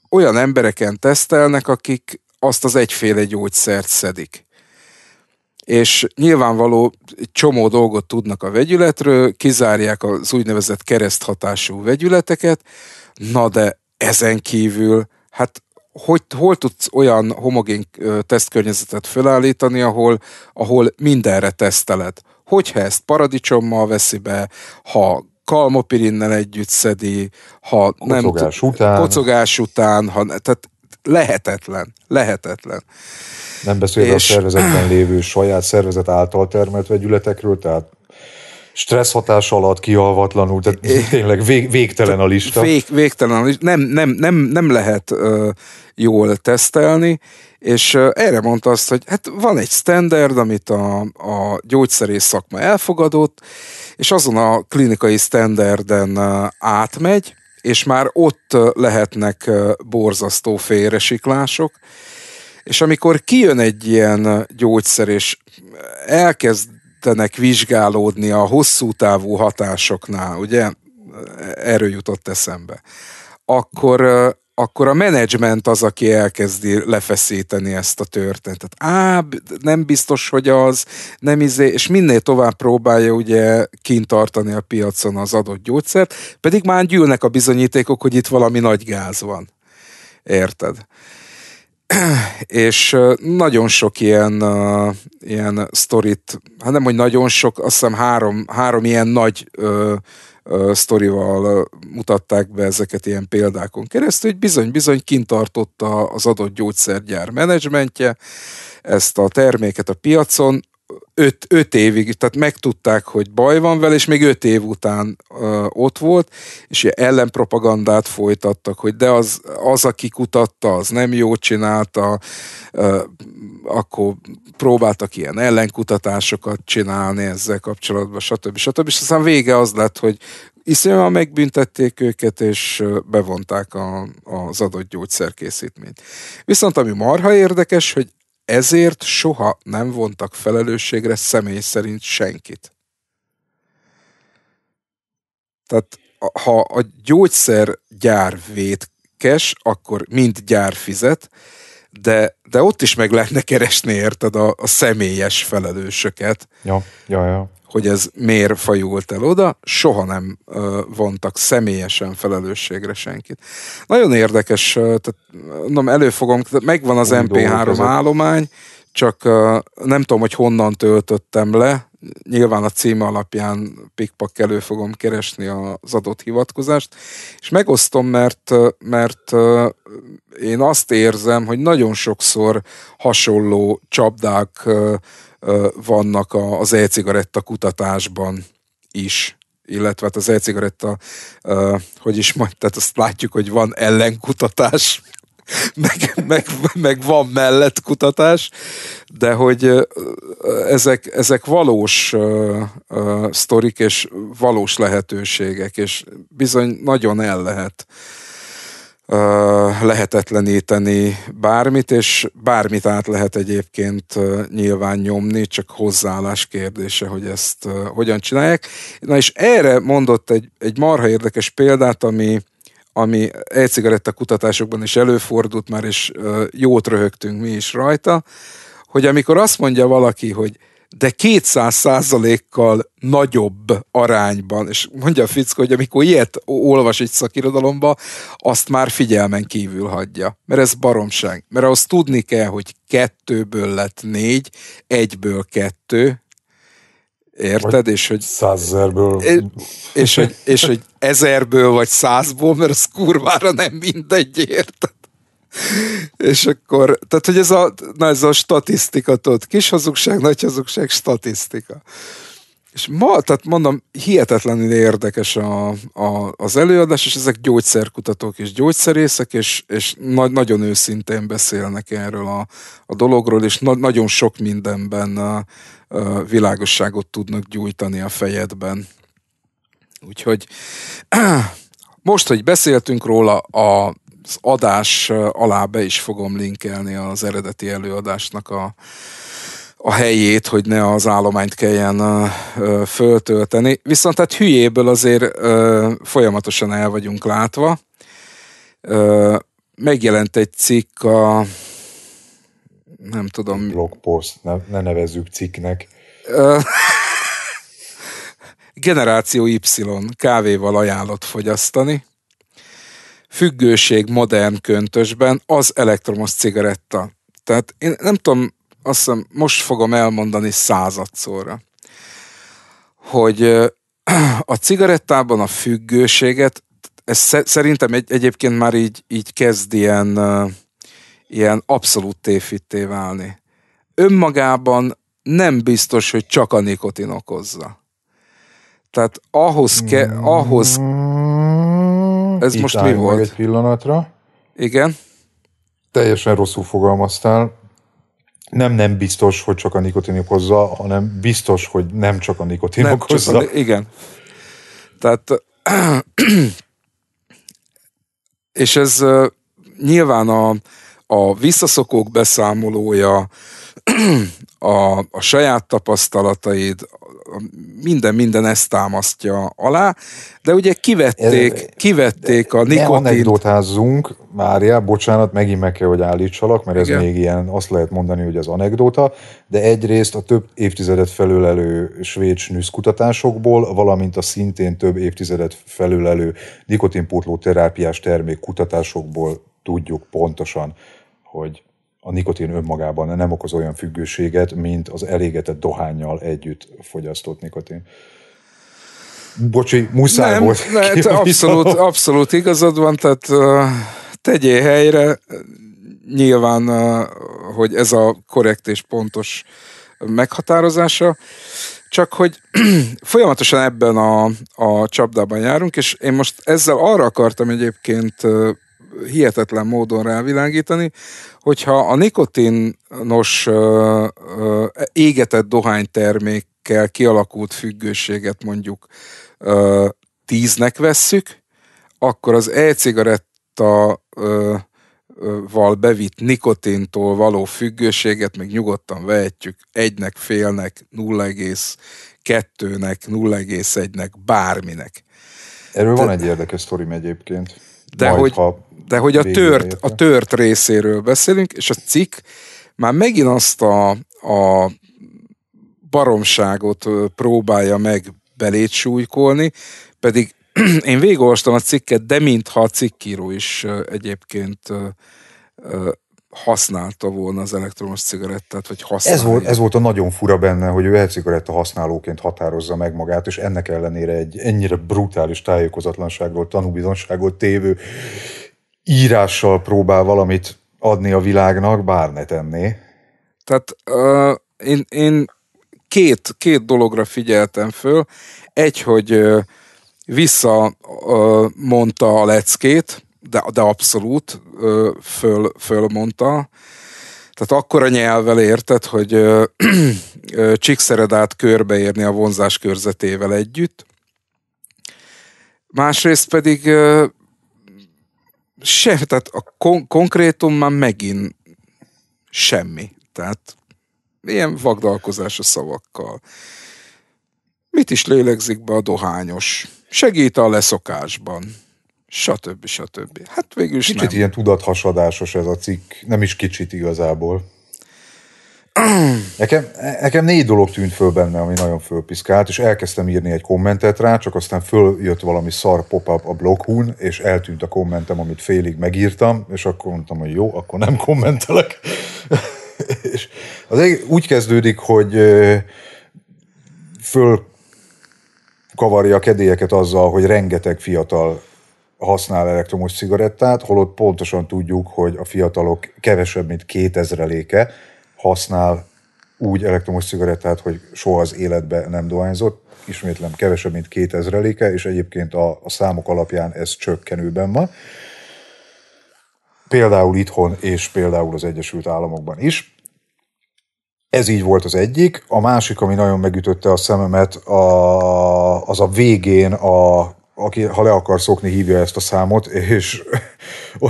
olyan embereken tesztelnek, akik azt az egyféle gyógyszert szedik. És nyilvánvaló csomó dolgot tudnak a vegyületről, kizárják az úgynevezett kereszthatású vegyületeket, na de ezen kívül, hát hogy, hol tudsz olyan homogén tesztkörnyezetet felállítani, ahol, ahol mindenre teszteled? Hogyha ezt paradicsommal veszi be, ha kalmopirinnel együtt szedi, ha nem... Kocogás után. Kocogás után, ha, tehát lehetetlen, lehetetlen. Nem beszélve és... a szervezetben lévő saját szervezet által termelt vegyületekről, tehát stressz hatás alatt kialvatlanul, tehát é, tényleg vég, végtelen a lista. Vég, végtelen a lista. Nem, nem, nem, nem lehet uh, jól tesztelni, és uh, erre mondta azt, hogy hát van egy standard, amit a, a gyógyszerész szakma elfogadott, és azon a klinikai standarden átmegy, és már ott lehetnek borzasztó félresiklások, és amikor kijön egy ilyen gyógyszer, és elkezdenek vizsgálódni a hosszú távú hatásoknál, ugye, erről jutott eszembe, akkor akkor a menedzsment az, aki elkezdi lefeszíteni ezt a történetet. Á, nem biztos, hogy az, nem izé, és minél tovább próbálja ugye kint tartani a piacon az adott gyógyszert, pedig már gyűlnek a bizonyítékok, hogy itt valami nagy gáz van. Érted? <clears throat> és nagyon sok ilyen, uh, ilyen sztorit, hát nem, hogy nagyon sok, azt hiszem három, három ilyen nagy uh, sztorival mutatták be ezeket ilyen példákon keresztül, hogy bizony-bizony kintartotta az adott gyógyszergyár menedzsmentje ezt a terméket a piacon, öt, öt évig, tehát megtudták, hogy baj van vele, és még öt év után ö, ott volt, és ilyen ellenpropagandát folytattak, hogy de az, az aki kutatta, az nem jó csinálta, ö, akkor próbáltak ilyen ellenkutatásokat csinálni ezzel kapcsolatban, stb. stb. És aztán vége az lett, hogy iszonyúan megbüntették őket, és bevonták a, az adott gyógyszerkészítményt. Viszont ami marha érdekes, hogy ezért soha nem vontak felelősségre személy szerint senkit. Tehát ha a gyógyszer gyár vétkes, akkor mind gyár fizet, de, de ott is meg lehetne keresni, érted, a, a személyes felelősöket. Ja, ja, ja hogy ez miért fajult el oda, soha nem vontak személyesen felelősségre senkit. Nagyon érdekes, tehát, mondom, előfogom, tehát megvan az MP3 állomány, csak nem tudom, hogy honnan töltöttem le, nyilván a címe alapján pikpak elő fogom keresni az adott hivatkozást, és megosztom, mert, mert én azt érzem, hogy nagyon sokszor hasonló csapdák vannak az e-cigaretta kutatásban is illetve hát az e-cigaretta, hogy is majd, tehát azt látjuk, hogy van ellenkutatás, <laughs> meg, meg, meg van mellett kutatás, de hogy ezek, ezek valós sztorik és valós lehetőségek, és bizony nagyon el lehet uh, lehetetleníteni bármit, és bármit át lehet egyébként nyilván nyomni, csak hozzáállás kérdése, hogy ezt hogyan csinálják. Na és erre mondott egy, egy marha érdekes példát, ami, ami e-cigaretta kutatásokban is előfordult már, és jót röhögtünk mi is rajta, hogy amikor azt mondja valaki, hogy de 200 százalékkal nagyobb arányban. És mondja a fickó, hogy amikor ilyet olvas egy szakirodalomba, azt már figyelmen kívül hagyja. Mert ez baromság. Mert azt tudni kell, hogy kettőből lett négy, egyből kettő, Érted? Vagy és hogy... Százezerből. És hogy, és hogy ezerből vagy százból, mert az kurvára nem mindegy, érted? és akkor, tehát hogy ez a, na ez a statisztika, tudod, kis hazugság, nagy hazugság, statisztika. És ma, tehát mondom, hihetetlenül érdekes a, a, az előadás, és ezek gyógyszerkutatók és gyógyszerészek, és, és na, nagyon őszintén beszélnek erről a, a dologról, és na, nagyon sok mindenben a, a világosságot tudnak gyújtani a fejedben. Úgyhogy <clears throat> most, hogy beszéltünk róla, a az adás alá be is fogom linkelni az eredeti előadásnak a, a helyét, hogy ne az állományt kelljen föltölteni. Viszont hát hülyéből azért folyamatosan el vagyunk látva. Megjelent egy cikk a nem tudom. Blogpost, ne, ne nevezzük cikknek. <laughs> Generáció Y kávéval ajánlott fogyasztani függőség modern köntösben az elektromos cigaretta. Tehát én nem tudom, azt hiszem most fogom elmondani századszorra, hogy a cigarettában a függőséget, ez szerintem egy, egyébként már így, így kezd ilyen, ilyen abszolút téfitté válni. Önmagában nem biztos, hogy csak a nikotin okozza. Tehát ahhoz, ke, ahhoz ez Itt most mi volt? egy pillanatra. Igen. Teljesen rosszul fogalmaztál. Nem nem biztos, hogy csak a nikotin okozza, hanem biztos, hogy nem csak a nikotin nem, okozza. Csak a, igen. Tehát <clears throat> és ez nyilván a, a visszaszokók beszámolója, <clears throat> a, a saját tapasztalataid, minden, minden ezt támasztja alá, de ugye kivették, kivették a nikotint. Ne anekdotázzunk, Mária, bocsánat, megint meg kell, hogy állítsalak, mert Igen. ez még ilyen, azt lehet mondani, hogy az anekdóta, de egyrészt a több évtizedet felülelő svéd snűsz kutatásokból, valamint a szintén több évtizedet felülelő nikotinpótló terápiás termék kutatásokból tudjuk pontosan, hogy a nikotin önmagában nem okoz olyan függőséget, mint az elégetett dohányjal együtt fogyasztott nikotin. Bocsi, muszáj nem, volt. Ne, abszolút, <laughs> abszolút igazad van, tehát tegyél helyre, nyilván, hogy ez a korrekt és pontos meghatározása, csak hogy <clears throat> folyamatosan ebben a, a csapdában járunk, és én most ezzel arra akartam egyébként hihetetlen módon rávilágítani, hogyha a nikotinos ö, ö, égetett dohánytermékkel kialakult függőséget mondjuk ö, tíznek vesszük, akkor az e-cigaretta val bevitt nikotintól való függőséget még nyugodtan vehetjük egynek, félnek, 0,2-nek, 0,1-nek, bárminek. Erről De, van egy érdekes sztorim egyébként. De Majd, hogy... ha de hogy a tört, a tört részéről beszélünk, és a cikk már megint azt a, a baromságot próbálja meg belét súlykolni, pedig <clears throat> én végigolvastam a cikket, de mintha a cikkíró is egyébként használta volna az elektromos cigarettát, vagy használja. Ez volt, ez volt a nagyon fura benne, hogy ő e-cigaretta használóként határozza meg magát, és ennek ellenére egy ennyire brutális tájékozatlanságról, tanúbizonságról tévő írással próbál valamit adni a világnak, bár ne tenné. Tehát uh, én, én két, két dologra figyeltem föl. Egy, hogy uh, vissza uh, mondta a leckét, de, de abszolút uh, föl, fölmondta. Tehát akkora nyelvvel érted, hogy uh, <clears throat> Csíkszeredát körbeérni a vonzás körzetével együtt. Másrészt pedig se, tehát a kon- konkrétum már megint semmi. Tehát ilyen vagdalkozás a szavakkal. Mit is lélegzik be a dohányos? Segít a leszokásban. Stb. stb. Hát végül is Kicsit nem. ilyen tudathasadásos ez a cikk. Nem is kicsit igazából. Nekem, nekem négy dolog tűnt föl benne, ami nagyon fölpiszkált, és elkezdtem írni egy kommentet rá, csak aztán följött valami szar pop-up a bloghún, és eltűnt a kommentem, amit félig megírtam, és akkor mondtam, hogy jó, akkor nem kommentelek. <laughs> és az egy, úgy kezdődik, hogy föl kavarja a kedélyeket azzal, hogy rengeteg fiatal használ elektromos cigarettát, holott pontosan tudjuk, hogy a fiatalok kevesebb, mint 2000 léke használ úgy elektromos cigarettát, hogy soha az életbe nem dohányzott, ismétlem kevesebb, mint 2000 eléke, és egyébként a, a számok alapján ez csökkenőben van. Például itthon és például az Egyesült Államokban is. Ez így volt az egyik. A másik, ami nagyon megütötte a szememet, a, az a végén a aki, ha le akar szokni, hívja ezt a számot, és <laughs>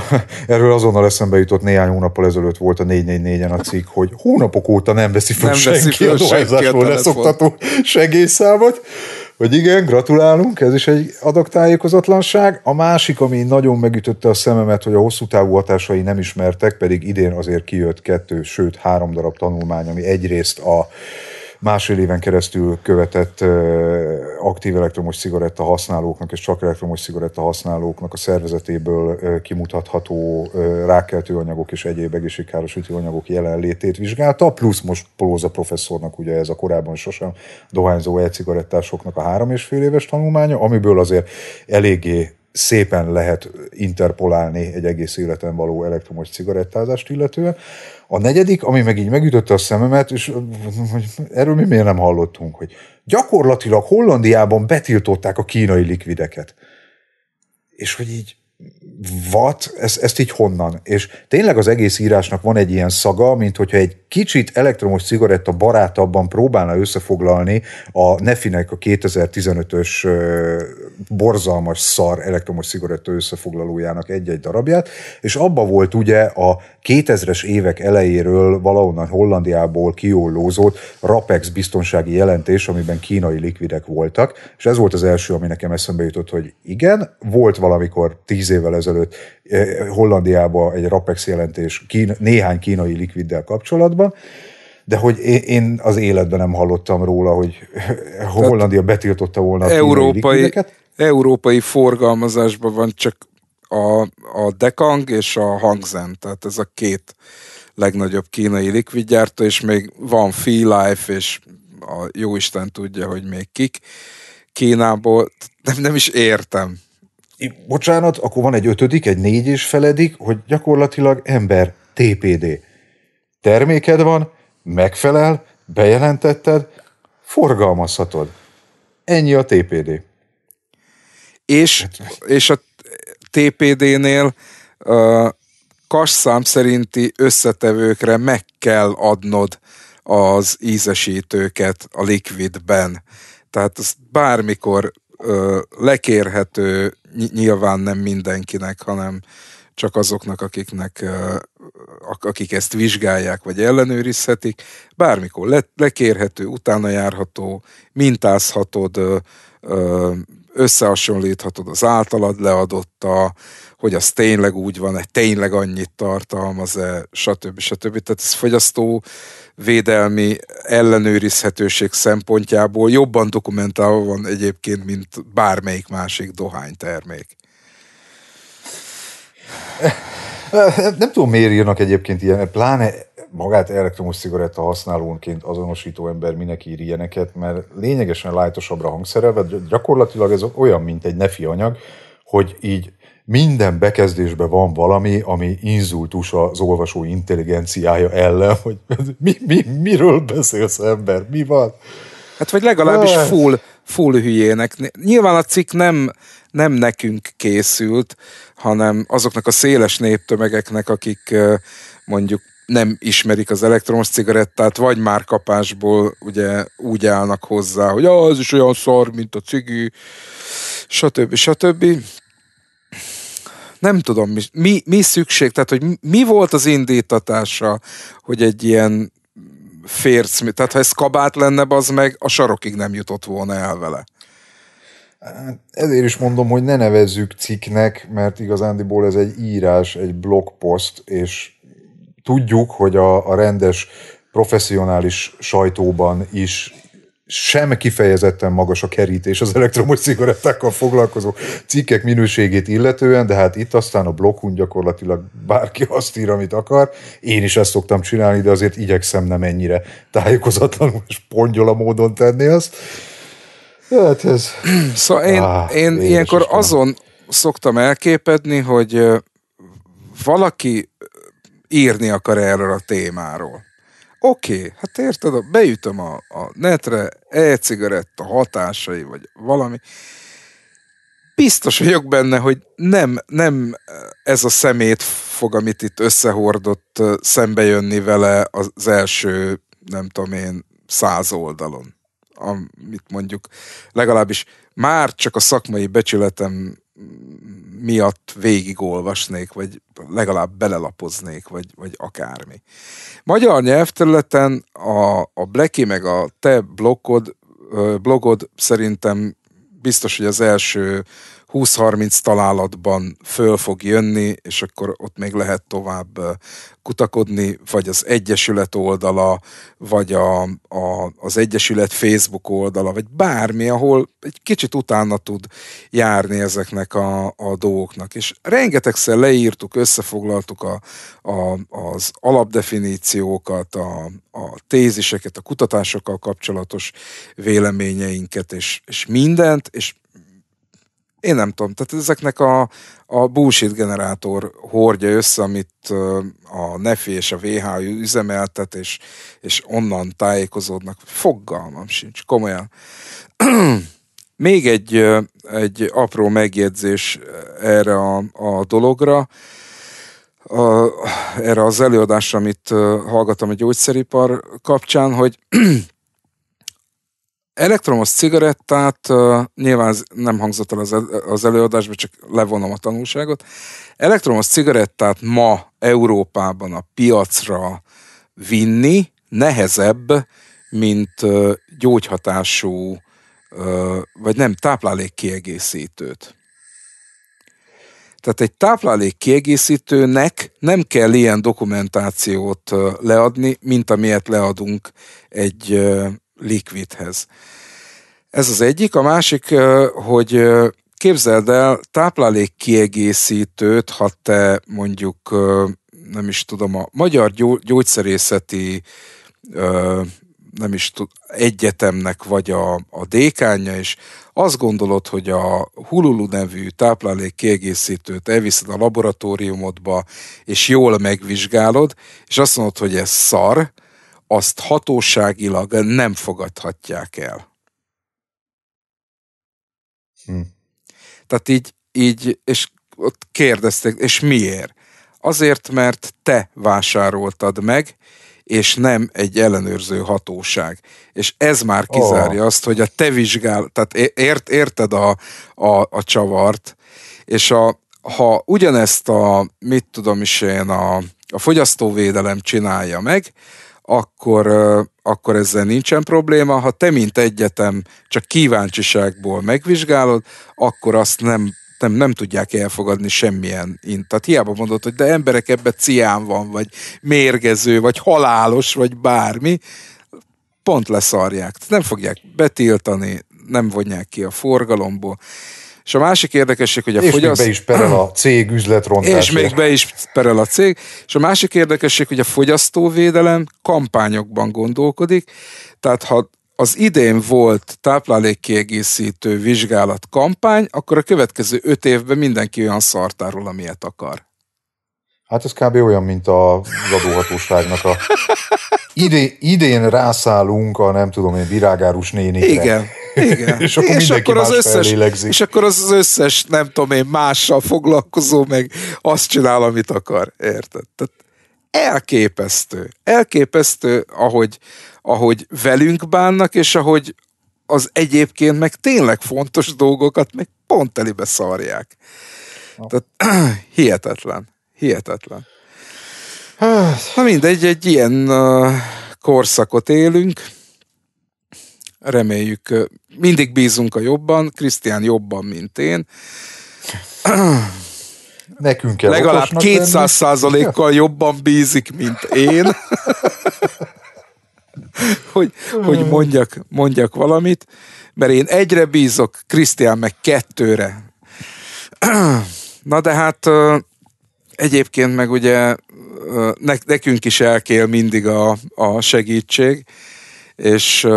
erről azonnal eszembe jutott néhány hónappal ezelőtt volt a 444-en a cikk, hogy hónapok óta nem veszi fel nem senki, veszi a dohányzásról leszoktató segélyszámot, hogy igen, gratulálunk, ez is egy adaktájékozatlanság. A másik, ami nagyon megütötte a szememet, hogy a hosszú távú hatásai nem ismertek, pedig idén azért kijött kettő, sőt három darab tanulmány, ami egyrészt a másfél éven keresztül követett aktív elektromos cigaretta használóknak és csak elektromos cigaretta használóknak a szervezetéből kimutatható rákeltő anyagok és egyéb egészségkárosító anyagok jelenlétét vizsgálta, plusz most Polóza professzornak ugye ez a korábban sosem dohányzó e-cigarettásoknak a három és fél éves tanulmánya, amiből azért eléggé szépen lehet interpolálni egy egész életen való elektromos cigarettázást illetően. A negyedik, ami meg így megütötte a szememet, és hogy erről mi miért nem hallottunk, hogy gyakorlatilag Hollandiában betiltották a kínai likvideket. És hogy így, vat, Ezt, ezt így honnan? És tényleg az egész írásnak van egy ilyen szaga, mint hogyha egy kicsit elektromos cigaretta barátabban próbálna összefoglalni a Nefinek a 2015-ös borzalmas szar elektromos cigaretta összefoglalójának egy-egy darabját, és abba volt ugye a 2000-es évek elejéről valahonnan Hollandiából kiollózott RAPEX biztonsági jelentés, amiben kínai likvidek voltak, és ez volt az első, ami nekem eszembe jutott, hogy igen, volt valamikor tíz évvel ezelőtt Hollandiában egy RAPEX jelentés kín, néhány kínai likviddel kapcsolatban, kapcsolatban, de hogy én az életben nem hallottam róla, hogy <laughs> Hollandia betiltotta volna a európai, európai forgalmazásban van csak a, a Dekang és a Hangzen, tehát ez a két legnagyobb kínai likvidgyártó, és még van Fee Life, és a jóisten tudja, hogy még kik Kínából, nem, nem is értem. Bocsánat, akkor van egy ötödik, egy négy és feledik, hogy gyakorlatilag ember TPD terméked van, megfelel, bejelentetted, forgalmazhatod. Ennyi a TPD. És, és a TPD-nél uh, kasszám szerinti összetevőkre meg kell adnod az ízesítőket a likvidben. Tehát ez bármikor ö, lekérhető, nyilván nem mindenkinek, hanem csak azoknak, akiknek, akik ezt vizsgálják vagy ellenőrizhetik. Bármikor le, lekérhető, utána járható, mintázhatod, összehasonlíthatod az általad leadotta, hogy az tényleg úgy van-e, tényleg annyit tartalmaz-e, stb. stb. Tehát ez fogyasztó védelmi ellenőrizhetőség szempontjából jobban dokumentálva van egyébként, mint bármelyik másik dohánytermék. Nem tudom, miért írnak egyébként ilyen, pláne magát elektromos cigaretta használónként azonosító ember minek ír ilyeneket, mert lényegesen lájtosabbra hangszerelve, gyakorlatilag ez olyan, mint egy nefi anyag, hogy így minden bekezdésben van valami, ami inzultus az olvasó intelligenciája ellen, hogy mi, mi, miről beszélsz ember, mi van? Hát vagy legalábbis full, full hülyének. Nyilván a cikk nem, nem nekünk készült, hanem azoknak a széles néptömegeknek, akik mondjuk nem ismerik az elektromos cigarettát, vagy már kapásból ugye úgy állnak hozzá, hogy az is olyan szar, mint a cigű, stb. stb. Nem tudom, mi, mi, mi szükség, tehát hogy mi volt az indítatása, hogy egy ilyen férc, tehát ha ez kabát lenne, az meg a sarokig nem jutott volna el vele. Hát, ezért is mondom, hogy ne nevezzük cikknek, mert igazándiból ez egy írás, egy blogpost, és tudjuk, hogy a, a rendes professzionális sajtóban is sem kifejezetten magas a kerítés az elektromos cigarettákkal foglalkozó cikkek minőségét illetően, de hát itt aztán a blokkunk gyakorlatilag bárki azt ír, amit akar. Én is ezt szoktam csinálni, de azért igyekszem nem ennyire tájékozatlanul és pongyola módon tenni azt. Hát ez... Szóval én, ah, én, ilyenkor Isten. azon szoktam elképedni, hogy valaki írni akar erről a témáról. Oké, okay, hát érted, beütöm a, a netre, e-cigaretta hatásai, vagy valami. Biztos vagyok benne, hogy nem, nem ez a szemét fog, amit itt összehordott, szembe jönni vele az első, nem tudom én, száz oldalon amit mondjuk legalábbis már csak a szakmai becsületem miatt végigolvasnék, vagy legalább belelapoznék, vagy, vagy akármi. Magyar nyelvterületen a, a Blacky meg a te blogod, blogod szerintem biztos, hogy az első 20-30 találatban föl fog jönni, és akkor ott még lehet tovább kutakodni, vagy az Egyesület oldala, vagy a, a, az Egyesület Facebook oldala, vagy bármi, ahol egy kicsit utána tud járni ezeknek a, a dolgoknak. És rengetegszer leírtuk, összefoglaltuk a, a, az alapdefiníciókat, a, a téziseket, a kutatásokkal kapcsolatos véleményeinket, és, és mindent, és én nem tudom, tehát ezeknek a, a bullshit generátor hordja össze, amit a NEFI és a VHU üzemeltet, és, és onnan tájékozódnak. Fogalmam sincs, komolyan. <clears throat> Még egy, egy apró megjegyzés erre a, a dologra, a, erre az előadásra, amit hallgatom a gyógyszeripar kapcsán, hogy <clears throat> Elektromos cigarettát, uh, nyilván nem hangzott el az, előadásban, csak levonom a tanulságot. Elektromos cigarettát ma Európában a piacra vinni nehezebb, mint gyógyhatású, vagy nem, táplálékkiegészítőt. Tehát egy táplálékkiegészítőnek nem kell ilyen dokumentációt leadni, mint amilyet leadunk egy likvidhez. Ez az egyik. A másik, hogy képzeld el, táplálék kiegészítőt, ha te mondjuk, nem is tudom, a magyar gyógyszerészeti nem is tud, egyetemnek vagy a, a dékánya és azt gondolod, hogy a Hululu nevű táplálék kiegészítőt elviszed a laboratóriumodba, és jól megvizsgálod, és azt mondod, hogy ez szar, azt hatóságilag nem fogadhatják el. Hm. Tehát így, így, és ott kérdezték, és miért? Azért, mert te vásároltad meg, és nem egy ellenőrző hatóság. És ez már kizárja oh. azt, hogy a te vizsgál, tehát ért, érted a, a, a csavart, és a, ha ugyanezt a, mit tudom is én, a, a fogyasztóvédelem csinálja meg, akkor, akkor ezzel nincsen probléma. Ha te, mint egyetem, csak kíváncsiságból megvizsgálod, akkor azt nem nem, nem tudják elfogadni semmilyen intat. Hiába mondod, hogy de emberek ebbe cián van, vagy mérgező, vagy halálos, vagy bármi, pont leszarják. Nem fogják betiltani, nem vonják ki a forgalomból. És a másik érdekesség, hogy a és fogyaszt... még be is perel a cég üzletrontásért. És még be is perel a cég. És a másik érdekesség, hogy a fogyasztóvédelem kampányokban gondolkodik. Tehát ha az idén volt táplálékkiegészítő vizsgálat kampány, akkor a következő öt évben mindenki olyan szartárul, amilyet akar. Hát ez kb. olyan, mint a adóhatóságnak a idén, idén rászállunk a nem tudom én virágárus nénikre. Igen. Igen. és akkor, és akkor az összes, És akkor az összes, nem tudom én, mással foglalkozó, meg azt csinál, amit akar. Érted? Tehát elképesztő. Elképesztő, ahogy, ahogy velünk bánnak, és ahogy az egyébként meg tényleg fontos dolgokat meg pont elébe szarják. Tehát <clears throat> hihetetlen. Hihetetlen. Na mindegy, egy ilyen uh, korszakot élünk reméljük, mindig bízunk a jobban, Krisztián jobban, mint én. <clears throat> Nekünk kell Legalább 200 százalékkal jobban bízik, mint én. <laughs> hogy, hogy mondjak, mondjak valamit, mert én egyre bízok, Krisztián meg kettőre. <clears throat> Na de hát egyébként meg ugye nekünk is el kell mindig a, a segítség, és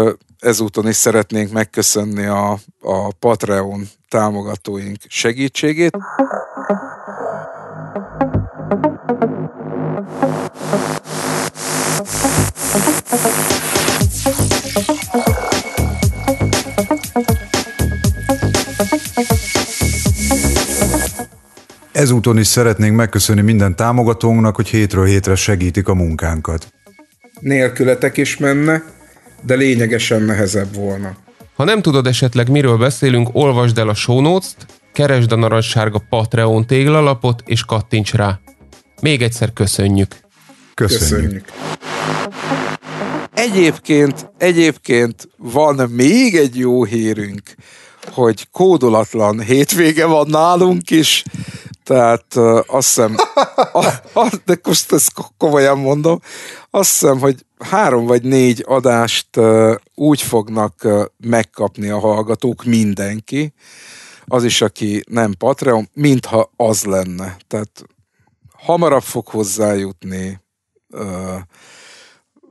ezúton is szeretnénk megköszönni a, a Patreon támogatóink segítségét. Ezúton is szeretnénk megköszönni minden támogatónknak, hogy hétről hétre segítik a munkánkat. Nélkületek is menne, de lényegesen nehezebb volna. Ha nem tudod esetleg miről beszélünk, olvasd el a show notes-t, keresd a narancssárga Patreon téglalapot és kattints rá. Még egyszer köszönjük. Köszönjük. köszönjük. Egyébként, egyébként van még egy jó hírünk, hogy kódolatlan hétvége van nálunk is, tehát uh, azt hiszem, <laughs> a, a, de most ezt komolyan mondom, azt hiszem, hogy három vagy négy adást úgy fognak megkapni a hallgatók mindenki, az is, aki nem Patreon, mintha az lenne. Tehát hamarabb fog hozzájutni,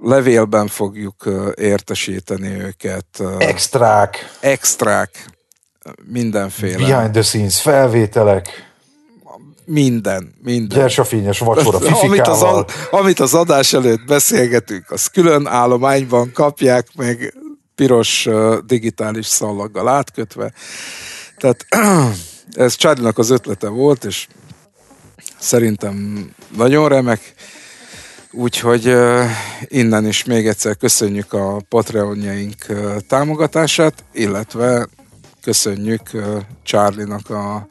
levélben fogjuk értesíteni őket. Extrák. Extrák. Mindenféle. Behind the scenes felvételek. Minden, minden. fényes vacsora, <laughs> amit az, amit az adás előtt beszélgetünk, az külön állományban kapják meg piros digitális szallaggal átkötve. Tehát <clears throat> ez Csádlinak az ötlete volt, és szerintem nagyon remek. Úgyhogy innen is még egyszer köszönjük a Patreonjaink támogatását, illetve köszönjük Csárlinak a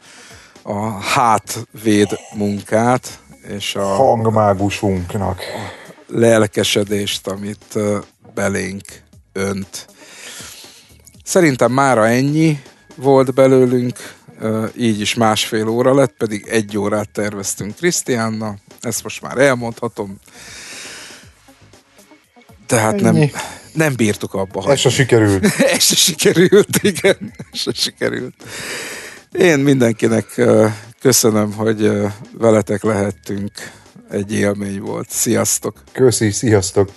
a hátvéd munkát, és a hangmágusunknak a lelkesedést, amit belénk önt. Szerintem mára ennyi volt belőlünk, így is másfél óra lett, pedig egy órát terveztünk Krisztiánna, ezt most már elmondhatom. Tehát nem, nem bírtuk abba. Ez se sikerült. <laughs> Ez se sikerült, igen. Ez se sikerült. Én mindenkinek köszönöm, hogy veletek lehettünk. Egy élmény volt. Sziasztok! Köszi, sziasztok!